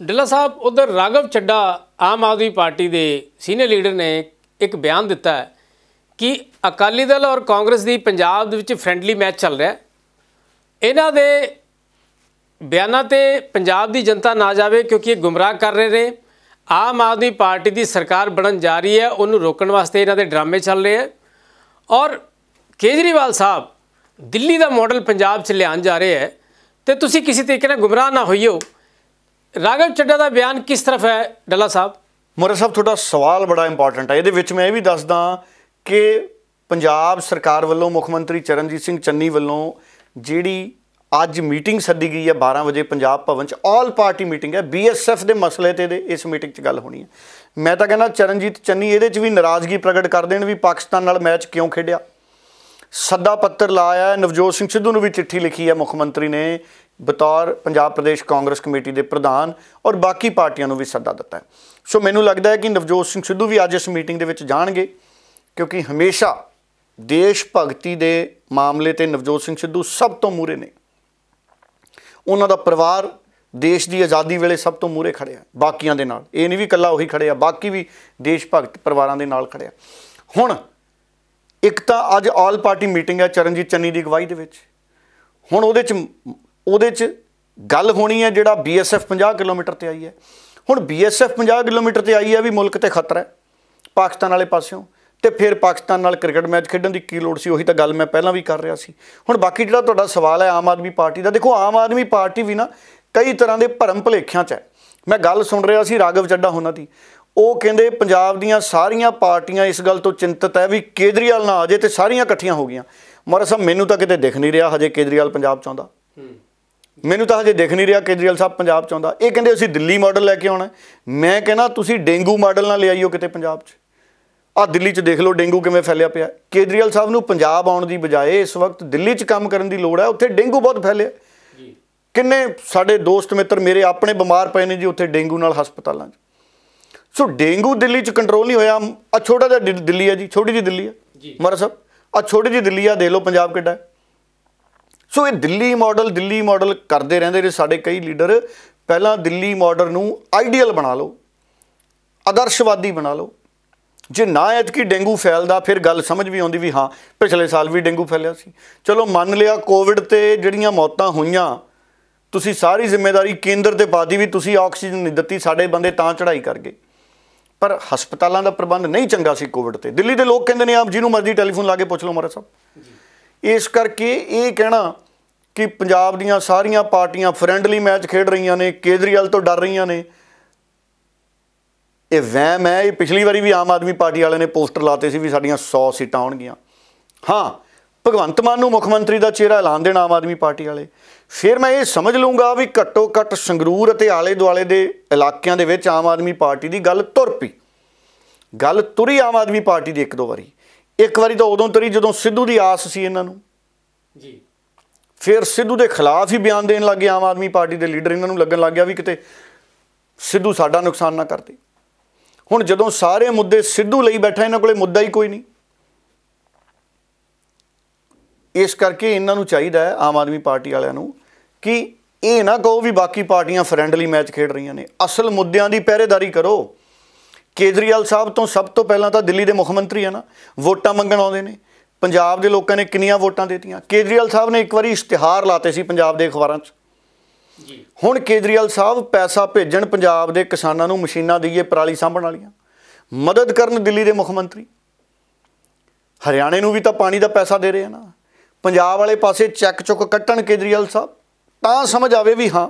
ਡਿੱਲਾ ਸਾਹਿਬ ਉਧਰ ਰਾਗਵ ਚੱਡਾ ਆਮ ਆਦਮੀ ਪਾਰਟੀ ਦੇ ਸੀਨੀਅਰ ਲੀਡਰ ਨੇ ਇੱਕ ਬਿਆਨ ਦਿੱਤਾ ਹੈ ਕਿ ਅਕਾਲੀ ਦਲ ਔਰ ਕਾਂਗਰਸ ਦੀ ਪੰਜਾਬ ਦੇ ਵਿੱਚ ਫ੍ਰੈਂਡਲੀ ਮੈਚ ਚੱਲ ਰਿਹਾ ਹੈ ਇਹਨਾਂ ਦੇ ਬਿਆਨਾਂ ਤੇ ਪੰਜਾਬ ਦੀ ਜਨਤਾ ਨਾ ਜਾਵੇ ਕਿਉਂਕਿ ਇਹ ਗੁੰਮਰਾਹ ਕਰ ਰਹੇ ਨੇ ਆਮ ਆਦਮੀ ਪਾਰਟੀ ਦੀ ਸਰਕਾਰ ਬਣਨ ਜਾ ਰਹੀ ਹੈ ਉਹਨੂੰ ਰੋਕਣ ਵਾਸਤੇ ਇਹਨਾਂ ਦੇ ਡਰਾਮੇ ਚੱਲ ਰਹੇ ਹੈ ਔਰ ਕੇਜਰੀਵਾਲ ਸਾਹਿਬ ਦਿੱਲੀ ਦਾ ਮਾਡਲ ਪੰਜਾਬ 'ਚ ਲਿਆਉਣ ਜਾ ਰਹੇ ਹੈ ਤੇ ਤੁਸੀਂ ਕਿਸੇ ਤਰੀਕੇ ਨਾਲ ਗੁੰਮਰਾਹ ਨਾ ਹੋਈਓ ਰਾਗਵ ਚੱਡਾ ਦਾ ਬਿਆਨ ਕਿਸ ਤਰਫ ਹੈ ਡੱਲਾ ਸਾਹਿਬ ਮੋਰਾ ਸਾਹਿਬ ਤੁਹਾਡਾ ਸਵਾਲ ਬੜਾ ਇੰਪੋਰਟੈਂਟ ਹੈ ਇਹਦੇ ਵਿੱਚ ਮੈਂ ਇਹ ਵੀ ਦੱਸਦਾ ਕਿ ਪੰਜਾਬ ਸਰਕਾਰ ਵੱਲੋਂ ਮੁੱਖ ਮੰਤਰੀ ਚਰਨਜੀਤ ਸਿੰਘ ਚੰਨੀ ਵੱਲੋਂ ਜਿਹੜੀ ਅੱਜ ਮੀਟਿੰਗ ਸੱਦੀ ਗਈ ਹੈ 12 ਵਜੇ ਪੰਜਾਬ ਭਵਨ 'ਚ ਆਲ ਪਾਰਟੀ ਮੀਟਿੰਗ ਹੈ ਬੀਐਸਐਫ ਦੇ ਮਸਲੇ ਤੇ ਦੇ ਇਸ ਮੀਟਿੰਗ 'ਚ ਗੱਲ ਹੋਣੀ ਹੈ ਮੈਂ ਤਾਂ ਕਹਿੰਦਾ ਚਰਨਜੀਤ ਚੰਨੀ ਇਹਦੇ 'ਚ ਵੀ ਨਾਰਾਜ਼ਗੀ ਪ੍ਰਗਟ ਕਰ ਦੇਣ ਵੀ ਪਾਕਿਸਤਾਨ ਨਾਲ ਮੈਚ ਕਿਉਂ ਖੇਡਿਆ ਸੱਦਾ ਪੱਤਰ ਲਾਇਆ ਨਵਜੋਤ ਸਿੰਘ ਸਿੱਧੂ ਨੂੰ ਵੀ ਚਿੱਠੀ ਲਿਖੀ ਹੈ ਮੁੱਖ ਮੰਤਰੀ ਨੇ ਬਤੌਰ ਪੰਜਾਬ ਪ੍ਰਦੇਸ਼ ਕਾਂਗਰਸ ਕਮੇਟੀ ਦੇ ਪ੍ਰਧਾਨ ਔਰ ਬਾਕੀ ਪਾਰਟੀਆਂ ਨੂੰ ਵੀ ਸੱਦਾ ਦਿੱਤਾ ਹੈ ਸੋ ਮੈਨੂੰ ਲੱਗਦਾ ਹੈ ਕਿ ਨਵਜੋਤ ਸਿੰਘ ਸਿੱਧੂ ਵੀ ਅੱਜ ਇਸ ਮੀਟਿੰਗ ਦੇ ਵਿੱਚ ਜਾਣਗੇ ਕਿਉਂਕਿ ਹਮੇਸ਼ਾ ਦੇਸ਼ ਭਗਤੀ ਦੇ ਮਾਮਲੇ ਤੇ ਨਵਜੋਤ ਸਿੰਘ ਸਿੱਧੂ ਸਭ ਤੋਂ ਮੂਰੇ ਨੇ ਉਹਨਾਂ ਦਾ ਪਰਿਵਾਰ ਦੇਸ਼ ਦੀ ਆਜ਼ਾਦੀ ਵੇਲੇ ਸਭ ਤੋਂ ਮੂਰੇ ਖੜਿਆ ਬਾਕੀਆਂ ਦੇ ਨਾਲ ਇਹ ਨਹੀਂ ਵੀ ਇਕੱਲਾ ਉਹੀ ਖੜਿਆ ਬਾਕੀ ਵੀ ਦੇਸ਼ ਭਗਤ ਪਰਿਵਾਰਾਂ ਦੇ ਨਾਲ ਖੜਿਆ ਹੁਣ ਇੱਕ ਤਾਂ ਅੱਜ ਆਲ ਪਾਰਟੀ ਮੀਟਿੰਗ ਹੈ ਚਰਨਜੀਤ ਚੰਨੀ ਦੀ ਅਗਵਾਈ ਦੇ ਵਿੱਚ ਹੁਣ ਉਹਦੇ ਚ ਉਹਦੇ 'ਚ ਗੱਲ ਹੋਣੀ ਹੈ ਜਿਹੜਾ ਬੀਐਸਐਫ 50 ਕਿਲੋਮੀਟਰ ਤੇ ਆਈ ਹੈ ਹੁਣ ਬੀਐਸਐਫ 50 ਕਿਲੋਮੀਟਰ ਤੇ ਆਈ ਹੈ ਵੀ ਮੁਲਕ ਤੇ ਖਤਰਾ ਹੈ ਪਾਕਿਸਤਾਨ ਵਾਲੇ ਪਾਸਿਓਂ ਤੇ ਫਿਰ ਪਾਕਿਸਤਾਨ ਨਾਲ ਕ੍ਰਿਕਟ ਮੈਚ ਖੇਡਣ ਦੀ ਕੀ ਲੋੜ ਸੀ ਉਹੀ ਤਾਂ ਗੱਲ ਮੈਂ ਪਹਿਲਾਂ ਵੀ ਕਰ ਰਿਹਾ ਸੀ ਹੁਣ ਬਾਕੀ ਜਿਹੜਾ ਤੁਹਾਡਾ ਸਵਾਲ ਹੈ ਆਮ ਆਦਮੀ ਪਾਰਟੀ ਦਾ ਦੇਖੋ ਆਮ ਆਦਮੀ ਪਾਰਟੀ ਵੀ ਨਾ ਕਈ ਤਰ੍ਹਾਂ ਦੇ ਭਰਮ ਭਲੇਖਿਆਂ 'ਚ ਹੈ ਮੈਂ ਗੱਲ ਸੁਣ ਰਿਹਾ ਸੀ ਰਾਗਵ ਚੱਡਾ ਉਹਨਾਂ ਦੀ ਉਹ ਕਹਿੰਦੇ ਪੰਜਾਬ ਦੀਆਂ ਸਾਰੀਆਂ ਪਾਰਟੀਆਂ ਇਸ ਗੱਲ ਤੋਂ ਚਿੰਤਤ ਹੈ ਵੀ ਕੇਜਰੀਵਾਲ ਨਾ ਆ ਜੇ ਤੇ ਸਾਰੀਆਂ ਇਕੱਠੀਆਂ ਹੋ ਗਈਆਂ ਮਰ ਮੈਨੂੰ ਤਾਂ ਕਿਤੇ ਦਿਖ ਨਹੀਂ ਰਿਹਾ ਹਜੇ ਕੇਜਰੀਵਾਲ ਪੰਜਾਬ ਚ ਆਉਂਦਾ ਮੈਨੂੰ ਤਾਂ ਹਜੇ ਦੇਖ ਨਹੀਂ ਰਿਹਾ ਕੇਜਰੀਵਾਲ ਸਾਹਿਬ ਪੰਜਾਬ ਚ ਆਉਂਦਾ ਇਹ ਕਹਿੰਦੇ ਅਸੀਂ ਦਿੱਲੀ ਮਾਡਲ ਲੈ ਕੇ ਆਉਣਾ ਮੈਂ ਕਹਿੰਦਾ ਤੁਸੀਂ ਡੇਂਗੂ ਮਾਡਲ ਨਾਲ ਲਿਆਈਓ ਕਿਤੇ ਪੰਜਾਬ ਚ ਆ ਦਿੱਲੀ ਚ ਦੇਖ ਲਓ ਡੇਂਗੂ ਕਿਵੇਂ ਫੈਲਿਆ ਪਿਆ ਕੇਜਰੀਵਾਲ ਸਾਹਿਬ ਨੂੰ ਪੰਜਾਬ ਆਉਣ ਦੀ ਬਜਾਏ ਇਸ ਵਕਤ ਦਿੱਲੀ ਚ ਕੰਮ ਕਰਨ ਦੀ ਲੋੜ ਹੈ ਉੱਥੇ ਡੇਂਗੂ ਬਹੁਤ ਫੈਲਿਆ ਜੀ ਕਿੰਨੇ ਸਾਡੇ ਦੋਸਤ ਮਿੱਤਰ ਮੇਰੇ ਆਪਣੇ ਬਿਮਾਰ ਪਏ ਨੇ ਜੀ ਉੱਥੇ ਡੇਂਗੂ ਨਾਲ ਹਸਪਤਾਲਾਂ 'ਚ ਸੋ ਡੇਂਗੂ ਦਿੱਲੀ 'ਚ ਕੰਟਰੋਲ ਨਹੀਂ ਹੋਇਆ ਆ ਛੋਟਾ ਜਿਹਾ ਦਿੱਲੀ ਹੈ ਜੀ ਛੋਟੀ ਜੀ ਦਿੱਲੀ ਹੈ ਜੀ ਮਹਾਰਾਜ ਸਾਹਿਬ ਆ ਛੋਟੀ ਜੀ ਦਿੱਲੀ ਆ ਦੇਖ ਲਓ ਪੰਜਾਬ ਕਿੱਡਾ ਹੈ ਸੋ ਇਹ ਦਿੱਲੀ ਮਾਡਲ ਦਿੱਲੀ ਮਾਡਲ ਕਰਦੇ ਰਹਿੰਦੇ ਨੇ ਸਾਡੇ ਕਈ ਲੀਡਰ ਪਹਿਲਾਂ ਦਿੱਲੀ ਮਾਡਲ ਨੂੰ ਆਈਡੀਅਲ ਬਣਾ ਲਓ ਆਦਰਸ਼ਵਾਦੀ ਬਣਾ ਲਓ ਜੇ ਨਾ ਕੀ ਡੇਂਗੂ ਫੈਲਦਾ ਫਿਰ ਗੱਲ ਸਮਝ ਵੀ ਆਉਂਦੀ ਵੀ ਹਾਂ ਪਿਛਲੇ ਸਾਲ ਵੀ ਡੇਂਗੂ ਫੈਲਿਆ ਸੀ ਚਲੋ ਮੰਨ ਲਿਆ ਕੋਵਿਡ ਤੇ ਜਿਹੜੀਆਂ ਮੌਤਾਂ ਹੋਈਆਂ ਤੁਸੀਂ ਸਾਰੀ ਜ਼ਿੰਮੇਵਾਰੀ ਕੇਂਦਰ ਤੇ ਪਾਦੀ ਵੀ ਤੁਸੀਂ ਆਕਸੀਜਨ ਨਹੀਂ ਦਿੱਤੀ ਸਾਡੇ ਬੰਦੇ ਤਾਂ ਚੜਾਈ ਕਰ ਗਏ ਪਰ ਹਸਪਤਾਲਾਂ ਦਾ ਪ੍ਰਬੰਧ ਨਹੀਂ ਚੰਗਾ ਸੀ ਕੋਵਿਡ ਤੇ ਦਿੱਲੀ ਦੇ ਲੋਕ ਕਹਿੰਦੇ ਨੇ ਆਪ ਜਿਹਨੂੰ ਮਰਜ਼ੀ ਟੈਲੀਫੋਨ ਲਾ ਕੇ ਪੁੱਛ ਲਓ ਮਹਾਰਾਜ ਸਾਹਿਬ ਇਸ ਕਰਕੇ ਇਹ ਕਹਿਣਾ ਕਿ ਪੰਜਾਬ ਦੀਆਂ ਸਾਰੀਆਂ ਪਾਰਟੀਆਂ ਫਰੈਂਡਲੀ ਮੈਚ ਖੇਡ ਰਹੀਆਂ ਨੇ ਕੇਜਰੀਵਾਲ ਤੋਂ ਡਰ ਰਹੀਆਂ ਨੇ ਇਹ ਵਹਿਮ ਹੈ ਇਹ ਪਿਛਲੀ ਵਾਰੀ ਵੀ ਆਮ ਆਦਮੀ ਪਾਰਟੀ ਵਾਲਿਆਂ ਨੇ ਪੋਸਟਰ ਲਾਤੇ ਸੀ ਵੀ ਸਾਡੀਆਂ 100 ਸੀਟਾਂ ਆਉਣਗੀਆਂ ਹਾਂ ਭਗਵੰਤ ਮਾਨ ਨੂੰ ਮੁੱਖ ਮੰਤਰੀ ਦਾ ਚਿਹਰਾ ਐਲਾਨ ਦੇਣਾ ਆਮ ਆਦਮੀ ਪਾਰਟੀ ਵਾਲੇ ਫਿਰ ਮੈਂ ਇਹ ਸਮਝ ਲਊਂਗਾ ਵੀ ਘੱਟੋ ਘੱਟ ਸੰਗਰੂਰ ਅਤੇ ਆਲੇ ਦੁਆਲੇ ਦੇ ਇਲਾਕਿਆਂ ਦੇ ਵਿੱਚ ਆਮ ਆਦਮੀ ਪਾਰਟੀ ਦੀ ਗੱਲ ਤੁਰ ਪਈ ਗੱਲ ਤੁਰੀ ਆਮ ਆਦਮੀ ਪਾਰਟੀ ਦੀ ਇੱਕ ਦੋ ਵਾਰੀ ਇੱਕ ਵਾਰੀ ਤਾਂ ਉਦੋਂ ਤਰੀ ਜਦੋਂ ਸਿੱਧੂ ਦੀ ਆਸ ਸੀ ਇਹਨਾਂ ਨੂੰ ਜੀ ਫਿਰ ਸਿੱਧੂ ਦੇ ਖਿਲਾਫ ਹੀ ਬਿਆਨ ਦੇਣ ਲੱਗੇ ਆਮ ਆਦਮੀ ਪਾਰਟੀ ਦੇ ਲੀਡਰ ਇਹਨਾਂ ਨੂੰ ਲੱਗਣ ਲੱਗ ਗਿਆ ਵੀ ਕਿਤੇ ਸਿੱਧੂ ਸਾਡਾ ਨੁਕਸਾਨ ਨਾ ਕਰਦੇ ਹੁਣ ਜਦੋਂ ਸਾਰੇ ਮੁੱਦੇ ਸਿੱਧੂ ਲਈ ਬੈਠਾ ਇਹਨਾਂ ਕੋਲੇ ਮੁੱਦਾ ਹੀ ਕੋਈ ਨਹੀਂ ਇਸ ਕਰਕੇ ਇਹਨਾਂ ਨੂੰ ਚਾਹੀਦਾ ਹੈ ਆਮ ਆਦਮੀ ਪਾਰਟੀ ਵਾਲਿਆਂ ਨੂੰ ਕਿ ਇਹ ਨਾ ਕਹੋ ਵੀ ਬਾਕੀ ਪਾਰਟੀਆਂ ਫਰੈਂਡਲੀ ਮੈਚ ਖੇਡ ਰਹੀਆਂ ਨੇ ਅਸਲ ਮੁੱਦਿਆਂ ਦੀ ਪਹਿਰੇਦਾਰੀ ਕਰੋ ਕੇਜਰੀਵਾਲ ਸਾਹਿਬ ਤੋਂ ਸਭ ਤੋਂ ਪਹਿਲਾਂ ਤਾਂ ਦਿੱਲੀ ਦੇ ਮੁੱਖ ਮੰਤਰੀ ਆ ਨਾ ਵੋਟਾਂ ਮੰਗਣ ਆਉਂਦੇ ਨੇ ਪੰਜਾਬ ਦੇ ਲੋਕਾਂ ਨੇ ਕਿੰਨੀਆਂ ਵੋਟਾਂ ਦਿੱਤੀਆਂ ਕੇਜਰੀਵਾਲ ਸਾਹਿਬ ਨੇ ਇੱਕ ਵਾਰੀ ਇਸ਼ਤਿਹਾਰ ਲਾਤੇ ਸੀ ਪੰਜਾਬ ਦੇ ਅਖਬਾਰਾਂ 'ਚ ਜੀ ਹੁਣ ਕੇਜਰੀਵਾਲ ਸਾਹਿਬ ਪੈਸਾ ਭੇਜਣ ਪੰਜਾਬ ਦੇ ਕਿਸਾਨਾਂ ਨੂੰ ਮਸ਼ੀਨਾਂ ਦਈਏ ਪਰਾਲੀ ਸਾਂਭਣ ਵਾਲੀਆਂ ਮਦਦ ਕਰਨ ਦਿੱਲੀ ਦੇ ਮੁੱਖ ਮੰਤਰੀ ਹਰਿਆਣੇ ਨੂੰ ਵੀ ਤਾਂ ਪਾਣੀ ਦਾ ਪੈਸਾ ਦੇ ਰਹੇ ਆ ਨਾ ਪੰਜਾਬ ਵਾਲੇ ਪਾਸੇ ਚੱਕ ਚੁੱਕ ਕੱਟਣ ਕੇਜਰੀਵਾਲ ਸਾਹਿਬ ਤਾਂ ਸਮਝ ਆਵੇ ਵੀ ਹਾਂ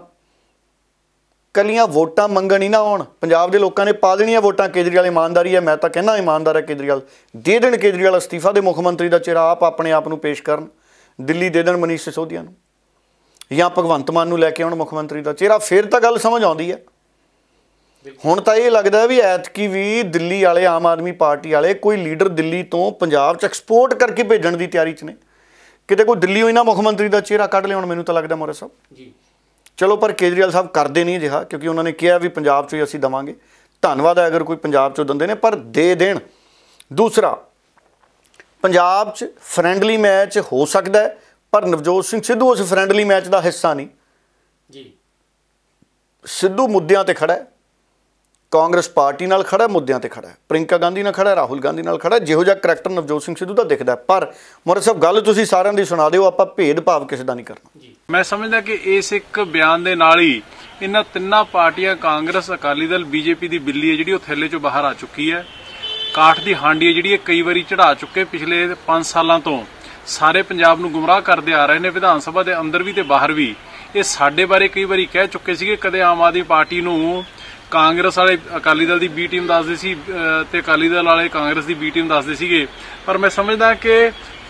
ਕੱਲੀਆਂ ਵੋਟਾਂ ਮੰਗਣ ਹੀ ਨਾ ਆਉਣ ਪੰਜਾਬ ਦੇ ਲੋਕਾਂ ਨੇ ਪਾ ਦੇਣੀਆਂ ਵੋਟਾਂ ਕੇਜਰੀਵਾਲ ਇਮਾਨਦਾਰੀ ਹੈ ਮੈਂ ਤਾਂ ਕਹਿੰਦਾ ਇਮਾਨਦਾਰ ਹੈ ਕੇਜਰੀਵਾਲ ਦੇ ਦੇਣ ਕੇਜਰੀਵਾਲ ਅਸਤੀਫਾ ਦੇ ਮੁੱਖ ਮੰਤਰੀ ਦਾ ਚਿਹਰਾ ਆਪ ਆਪਣੇ ਆਪ ਨੂੰ ਪੇਸ਼ ਕਰਨ ਦਿੱਲੀ ਦੇ ਦੇਣ ਮਨੀਸ਼ ਸਿਸੋਦੀਆ ਨੂੰ ਜਾਂ ਭਗਵੰਤ ਮਾਨ ਨੂੰ ਲੈ ਕੇ ਆਉਣ ਮੁੱਖ ਮੰਤਰੀ ਦਾ ਚਿਹਰਾ ਫਿਰ ਤਾਂ ਗੱਲ ਸਮਝ ਆਉਂਦੀ ਹੈ ਹੁਣ ਤਾਂ ਇਹ ਲੱਗਦਾ ਵੀ ਐਤਕੀ ਵੀ ਦਿੱਲੀ ਵਾਲੇ ਆਮ ਆਦਮੀ ਪਾਰਟੀ ਵਾਲੇ ਕੋਈ ਲੀਡਰ ਦਿੱਲੀ ਤੋਂ ਪੰਜਾਬ 'ਚ ਐਕਸਪੋਰਟ ਕਰਕੇ ਭੇਜਣ ਦੀ ਤਿਆਰੀ 'ਚ ਨੇ ਕਿਤੇ ਕੋਈ ਦਿੱਲੀੋਂ ਇਹਨਾਂ ਨਾ ਮੁੱਖ ਮੰਤਰੀ ਦਾ ਚਿਹਰਾ ਕੱਢ ਹੁਣ ਮੈਨੂੰ ਤਾਂ ਲੱਗਦਾ ਮੋਰੇ ਸਾਹਿਬ ਜੀ ਚਲੋ ਪਰ ਕੇਜਰੀਵਾਲ ਸਾਹਿਬ ਕਰਦੇ ਨਹੀਂ ਜਿਹਾ ਕਿਉਂਕਿ ਉਹਨਾਂ ਨੇ ਕਿਹਾ ਵੀ ਪੰਜਾਬ 'ਚ ਹੀ ਅਸੀਂ ਦਵਾਂਗੇ ਧੰਨਵਾਦ ਹੈ ਅਗਰ ਕੋਈ ਪੰਜਾਬ 'ਚੋਂ ਦਿੰਦੇ ਨੇ ਪਰ ਦੇ ਦੇਣ ਦੂਸਰਾ ਪੰਜਾਬ 'ਚ ਫਰੈਂਡਲੀ ਮੈਚ ਹੋ ਸਕਦਾ ਹੈ ਪਰ ਨਵਜੋਤ ਸਿੰਘ ਸਿੱਧੂ ਉਸ ਫਰੈਂਡਲੀ ਮੈਚ ਦਾ ਹਿੱਸਾ ਨਹੀਂ ਜੀ ਸਿੱਧੂ ਮੁੱਦਿਆਂ ਤੇ ਖੜਾ ਹੈ ਕਾਂਗਰਸ ਪਾਰਟੀ ਨਾਲ ਖੜਾ ਮੁੱਦਿਆਂ ਤੇ ਖੜਾ ਹੈ ਪ੍ਰਿੰਕਾ ਗਾਂਧੀ ਨਾਲ ਖੜਾ ਰਾਹੁਲ ਗਾਂਧੀ ਨਾਲ ਖੜਾ ਜਿਹੋ ਜਿਹਾ ਕਰੈਕਟਰ ਨਵਜੋਤ ਸਿੰਘ ਸਿੱਧੂ ਦਾ ਦਿਖਦਾ ਪਰ ਮੋਰੇ ਸਾਹਿਬ ਗੱਲ ਤੁਸੀਂ ਸਾਰਿਆਂ ਦੀ ਸੁਣਾ ਦਿਓ ਆਪਾਂ ਭੇਦ ਭਾਵ ਕਿਸੇ ਦਾ ਨਹੀਂ ਕਰਨਾ ਮੈਂ ਸਮਝਦਾ ਕਿ ਇਸ ਇੱਕ ਬਿਆਨ ਦੇ ਨਾਲ ਹੀ ਇਹਨਾਂ ਤਿੰਨਾਂ ਪਾਰਟੀਆਂ ਕਾਂਗਰਸ ਅਕਾਲੀ ਦਲ ਬੀਜੇਪੀ ਦੀ ਬਿੱਲੀ ਹੈ ਜਿਹੜੀ ਉਹ ਥੈਲੇ ਚੋਂ ਬਾਹਰ ਆ ਚੁੱਕੀ ਹੈ ਕਾਠ ਦੀ ਹਾਂਡੀ ਹੈ ਜਿਹੜੀ ਇਹ ਕਈ ਵਾਰੀ ਚੜਾ ਚੁੱਕੇ ਪਿਛਲੇ 5 ਸਾਲਾਂ ਤੋਂ ਸਾਰੇ ਪੰਜਾਬ ਨੂੰ ਗੁੰਮਰਾਹ ਕਰਦੇ ਆ ਰਹੇ ਨੇ ਵਿਧਾਨ ਸਭਾ ਦੇ ਅੰਦਰ ਵੀ ਤੇ ਬਾਹਰ ਵੀ ਇਹ ਸਾਡੇ ਬਾਰੇ ਕਈ ਵਾਰੀ ਕਹਿ ਚੁੱਕੇ ਸੀਗੇ ਕਦੇ ਆਮ ਆਦਮੀ ਪਾਰਟੀ ਨੂੰ ਕਾਂਗਰਸ ਵਾਲੇ ਅਕਾਲੀ ਦਲ ਦੀ ਬੀ ਟੀਮ ਦੱਸਦੇ ਸੀ ਤੇ ਅਕਾਲੀ ਦਲ ਵਾਲੇ ਕਾਂਗਰਸ ਦੀ ਬੀ ਟੀਮ ਦੱਸਦੇ ਸੀਗੇ ਪਰ ਮੈਂ ਸਮਝਦਾ ਕਿ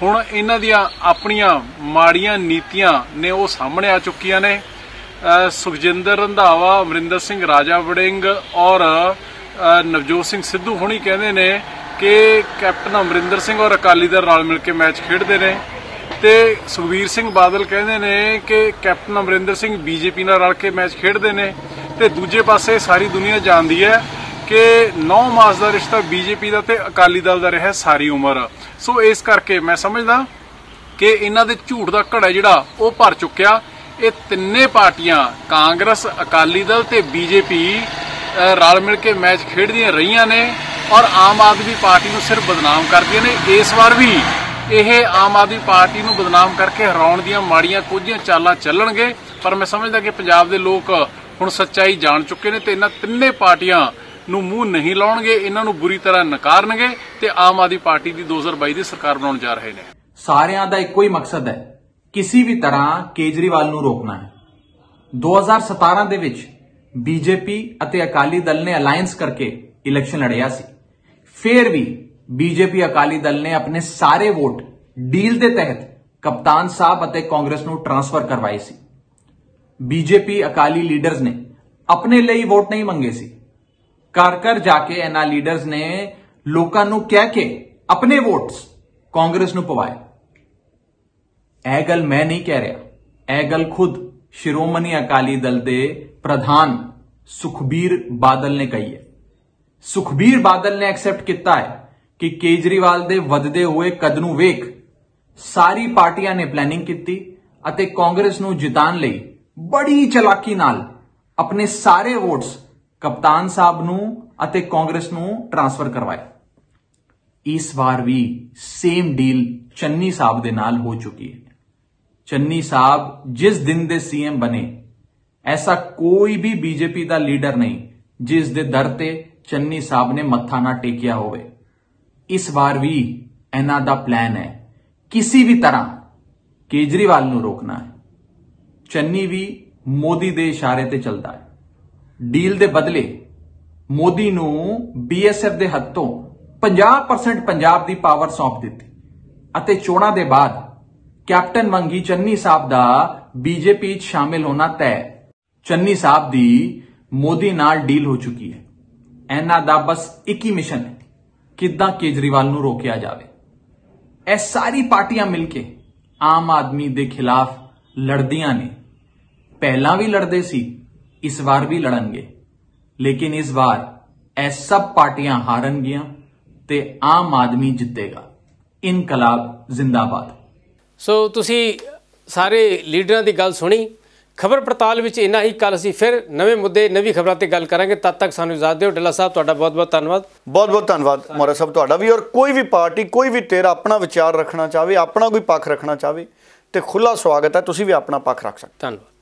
ਹੁਣ ਇਹਨਾਂ ਦੀਆਂ ਆਪਣੀਆਂ ਮਾੜੀਆਂ ਨੀਤੀਆਂ ਨੇ ਉਹ ਸਾਹਮਣੇ ਆ ਚੁੱਕੀਆਂ ਨੇ ਸੁਖਜਿੰਦਰ ਰੰਧਾਵਾ ਅਮਰਿੰਦਰ ਸਿੰਘ ਰਾਜਾ ਵੜਿੰਗ ਔਰ ਨਵਜੋਤ ਸਿੰਘ ਸਿੱਧੂ ਹੁਣੀ ਕਹਿੰਦੇ ਨੇ ਕਿ ਕੈਪਟਨ ਅਮਰਿੰਦਰ ਸਿੰਘ ਔਰ ਅਕਾਲੀ ਦਲ ਨਾਲ ਮਿਲ ਕੇ ਮੈਚ ਖੇਡਦੇ ਨੇ ਤੇ ਸੁਖਵੀਰ ਸਿੰਘ ਬਾਦਲ ਕਹਿੰਦੇ ਨੇ ਕਿ ਕੈਪਟਨ ਅਮਰਿੰਦਰ ਸਿੰਘ ਬੀਜੇਪੀ ਨਾਲ ਰਲ ਕੇ ਮੈਚ ਖੇਡਦੇ ਨੇ ਤੇ ਦੂਜੇ ਪਾਸੇ ਸਾਰੀ ਦੁਨੀਆ ਜਾਣਦੀ ਹੈ ਕਿ 9 ਮਾਸ ਦਾ ਰਿਸ਼ਤਾ ਬੀਜੇਪੀ ਦਾ ਤੇ ਅਕਾਲੀ ਦਲ ਦਾ ਰਿਹਾ ਸਾਰੀ ਉਮਰ ਸੋ ਇਸ ਕਰਕੇ ਮੈਂ ਸਮਝਦਾ ਕਿ ਇਹਨਾਂ ਦੇ ਝੂਠ ਦਾ ਘੜਾ ਜਿਹੜਾ ਉਹ ਭਰ ਚੁੱਕਿਆ ਇਹ ਤਿੰਨੇ ਪਾਰਟੀਆਂ ਕਾਂਗਰਸ ਅਕਾਲੀ ਦਲ ਤੇ ਬੀਜੇਪੀ ਰਲ ਮਿਲ ਕੇ ਮੈਚ ਖੇਡਦੀਆਂ ਰਹੀਆਂ ਨੇ ਔਰ ਆਮ ਆਦਮੀ ਪਾਰਟੀ ਨੂੰ ਸਿਰਫ ਬਦਨਾਮ ਕਰਦੀਆਂ ਨੇ ਇਸ ਵਾਰ ਵੀ ਇਹ ਆਮ ਆਦਮੀ ਪਾਰਟੀ ਨੂੰ ਬਦਨਾਮ ਕਰਕੇ ਹਰਾਉਣ ਦੀਆਂ ਮਾੜੀਆਂ ਕੁਝੀਆਂ ਚਾਲਾਂ ਚੱਲਣਗੇ ਪਰ ਮੈਂ ਸਮਝਦਾ ਕਿ ਪੰਜਾਬ ਦੇ ਲੋਕ ਹੁਣ ਸੱਚਾਈ ਜਾਣ ਚੁੱਕੇ ਨੇ ਤੇ ਇਹਨਾਂ ਤਿੰਨੇ ਪਾਰਟੀਆਂ ਨੂੰ ਮੂੰਹ ਨਹੀਂ ਲਾਉਣਗੇ ਇਹਨਾਂ ਨੂੰ ਬੁਰੀ ਤਰ੍ਹਾਂ ਨਕਾਰਨਗੇ ਤੇ ਆਮ ਆਦੀ ਪਾਰਟੀ ਦੀ 2022 ਦੀ ਸਰਕਾਰ ਬਣਾਉਣ ਜਾ ਰਹੇ ਨੇ ਸਾਰਿਆਂ ਦਾ ਇੱਕੋ ਹੀ ਮਕਸਦ ਹੈ ਕਿਸੇ ਵੀ ਤਰ੍ਹਾਂ ਕੇਜਰੀਵਾਲ ਨੂੰ ਰੋਕਣਾ ਹੈ 2017 ਦੇ ਵਿੱਚ ਬੀਜੇਪੀ ਅਤੇ ਅਕਾਲੀ ਦਲ ਨੇ ਅਲਾਈਅੰਸ ਕਰਕੇ ਇਲੈਕਸ਼ਨ ਲੜਿਆ ਸੀ ਫੇਰ ਵੀ ਬੀਜੇਪੀ ਅਕਾਲੀ ਦਲ ਨੇ ਆਪਣੇ ਸਾਰੇ ਵੋਟ ਡੀਲ ਦੇ ਤਹਿਤ ਕਪਤਾਨ ਸਾਹਿਬ ਅਤੇ ਕਾਂਗਰਸ ਨੂੰ ਟ੍ਰਾਂਸਫਰ ਕਰਵਾਏ ਸੀ ਬੀਜੇਪੀ ਅਕਾਲੀ ਲੀਡਰਸ ਨੇ ਆਪਣੇ ਲਈ ਵੋਟ ਨਹੀਂ ਮੰਗੇ ਸੀ ਕਰ ਕਰ ਜਾ ਕੇ ਇਹਨਾਂ ਲੀਡਰਸ ਨੇ ਲੋਕਾਂ ਨੂੰ ਕਹਿ ਕੇ ਆਪਣੇ ਵੋਟਸ ਕਾਂਗਰਸ ਨੂੰ ਪਵਾਏ ਇਹ ਗੱਲ ਮੈਂ ਨਹੀਂ ਕਹਿ ਰਿਹਾ ਇਹ ਗੱਲ ਖੁਦ ਸ਼੍ਰੋਮਣੀ ਅਕਾਲੀ ਦਲ ਦੇ ਪ੍ਰਧਾਨ ਸੁਖਬੀਰ ਬਾਦਲ ਨੇ ਕਹੀ ਹੈ ਸੁਖਬੀਰ ਬਾਦਲ ਨੇ ਐਕਸੈਪਟ ਕੀਤਾ ਹੈ ਕਿ ਕੇਜਰੀਵਾਲ ਦੇ ਵੱਧਦੇ ਹੋਏ ਕਦ ਨੂੰ ਵੇਖ ਸਾਰੀ ਪਾਰਟੀਆਂ ਨੇ ਪਲੈਨਿੰਗ ਕੀਤੀ ਅਤੇ ਕਾਂਗਰਸ ਨੂੰ ਜਿਤਾਉਣ ਲਈ ਬੜੀ ਚਲਾਕੀ ਨਾਲ ਆਪਣੇ ਸਾਰੇ ਵੋਟਸ ਕਪਤਾਨ ਸਾਹਿਬ ਨੂੰ ਅਤੇ ਕਾਂਗਰਸ ਨੂੰ ਟ੍ਰਾਂਸਫਰ ਕਰਵਾਏ ਇਸ ਵਾਰ ਵੀ ਸੇਮ ਡੀਲ ਚੰਨੀ ਸਾਹਿਬ ਦੇ ਨਾਲ ਹੋ ਚੁੱਕੀ ਹੈ ਚੰਨੀ ਸਾਹਿਬ ਜਿਸ ਦਿਨ ਦੇ ਸੀਐਮ ਬਣੇ ਐਸਾ ਕੋਈ ਵੀ ਬੀਜੇਪੀ ਦਾ ਲੀਡਰ ਨਹੀਂ ਜਿਸ ਦੇ ਦਰ ਤੇ ਚੰਨੀ ਸਾਹਿਬ ਨੇ ਮੱਥਾ ਨਾ ਟੇਕਿਆ ਹੋਵੇ ਇਸ ਵਾਰ ਵੀ ਇਹਨਾਂ ਦਾ ਪਲਾਨ ਹੈ ਕਿਸੇ ਵੀ ਤਰ੍ਹਾਂ ਕੇਜਰੀਵਾਲ ਨੂੰ ਰੋਕਣਾ ਹੈ ਚੰਨੀ ਵੀ ਮੋਦੀ ਦੇ ਇਸ਼ਾਰੇ ਤੇ ਚੱਲਦਾ ਹੈ ਡੀਲ ਦੇ ਬਦਲੇ ਮੋਦੀ ਨੂੰ ਬੀਐਸਐਫ ਦੇ ਹੱਥੋਂ 50% ਪੰਜਾਬ ਦੀ ਪਾਵਰ ਸੌਂਪ ਦਿੱਤੀ ਅਤੇ ਚੋਣਾਂ ਦੇ ਬਾਅਦ ਕੈਪਟਨ ਮੰਗੀ ਚੰਨੀ ਸਾਹਿਬ ਦਾ ਬੀਜੇਪੀ ਵਿੱਚ ਸ਼ਾਮਿਲ ਹੋਣਾ ਤੈ ਚੰਨੀ ਸਾਹਿਬ ਦੀ ਮੋਦੀ ਨਾਲ ਡੀਲ ਹੋ ਚੁੱਕੀ ਹੈ ਐਨਾ ਦਾ ਬਸ ਇੱਕ ਹੀ ਮਿਸ਼ਨ ਹੈ ਕਿੱਦਾਂ ਕੇਜਰੀਵਾਲ ਨੂੰ ਰੋਕਿਆ ਜਾਵੇ ਇਹ ਸਾਰੀ ਪਾਰਟੀਆਂ ਮਿਲ ਕੇ ਆਮ ਆਦਮੀ ਦੇ ਖਿਲਾਫ ਲੜਦੀਆਂ ਨੇ ਪਹਿਲਾਂ ਵੀ ਲੜਦੇ ਸੀ ਇਸ ਵਾਰ ਵੀ ਲੜਨਗੇ ਲੇਕਿਨ ਇਸ ਵਾਰ ਇਹ ਸਭ ਪਾਰਟੀਆਂ ਹਾਰਨਗੀਆਂ ਤੇ ਆਮ ਆਦਮੀ ਜਿੱਤੇਗਾ ਇਨਕਲਾਬ ਜ਼ਿੰਦਾਬਾਦ ਸੋ ਤੁਸੀਂ ਸਾਰੇ ਲੀਡਰਾਂ ਦੀ ਗੱਲ ਸੁਣੀ ਖਬਰ ਪੜਤਾਲ ਵਿੱਚ ਇਨਾ ਹੀ ਕੱਲ ਅਸੀਂ ਫਿਰ ਨਵੇਂ ਮੁੱਦੇ ਨਵੀਂ ਖਬਰਾਂ ਤੇ ਗੱਲ ਕਰਾਂਗੇ ਤਦ ਤੱਕ ਸਾਨੂੰ ਇਜਾਜ਼ਤ ਦਿਓ ਡੱਲਾ ਸਾਹਿਬ ਤੁਹਾਡਾ ਬਹੁਤ-ਬਹੁਤ ਧੰਨਵਾਦ ਬਹੁਤ-ਬਹੁਤ ਧੰਨਵਾਦ ਮੋਰਾ ਸਾਹਿਬ ਤੁਹਾਡਾ ਵੀ ਔਰ ਕੋਈ ਵੀ ਪਾਰਟੀ ਕੋਈ ਵੀ ਤੇਰਾ ਆਪਣਾ ਵਿਚਾਰ ਰੱਖਣਾ ਚਾਹਵੇ ਆਪਣਾ ਕੋਈ ਪੱਖ ਰੱਖਣਾ ਚਾਹਵੇ ਤੇ ਖੁੱਲਾ ਸਵਾਗਤ ਹੈ ਤੁਸੀਂ ਵੀ ਆਪਣਾ ਪੱਖ ਰੱਖ ਸਕਦੇ ਧੰਨਵਾਦ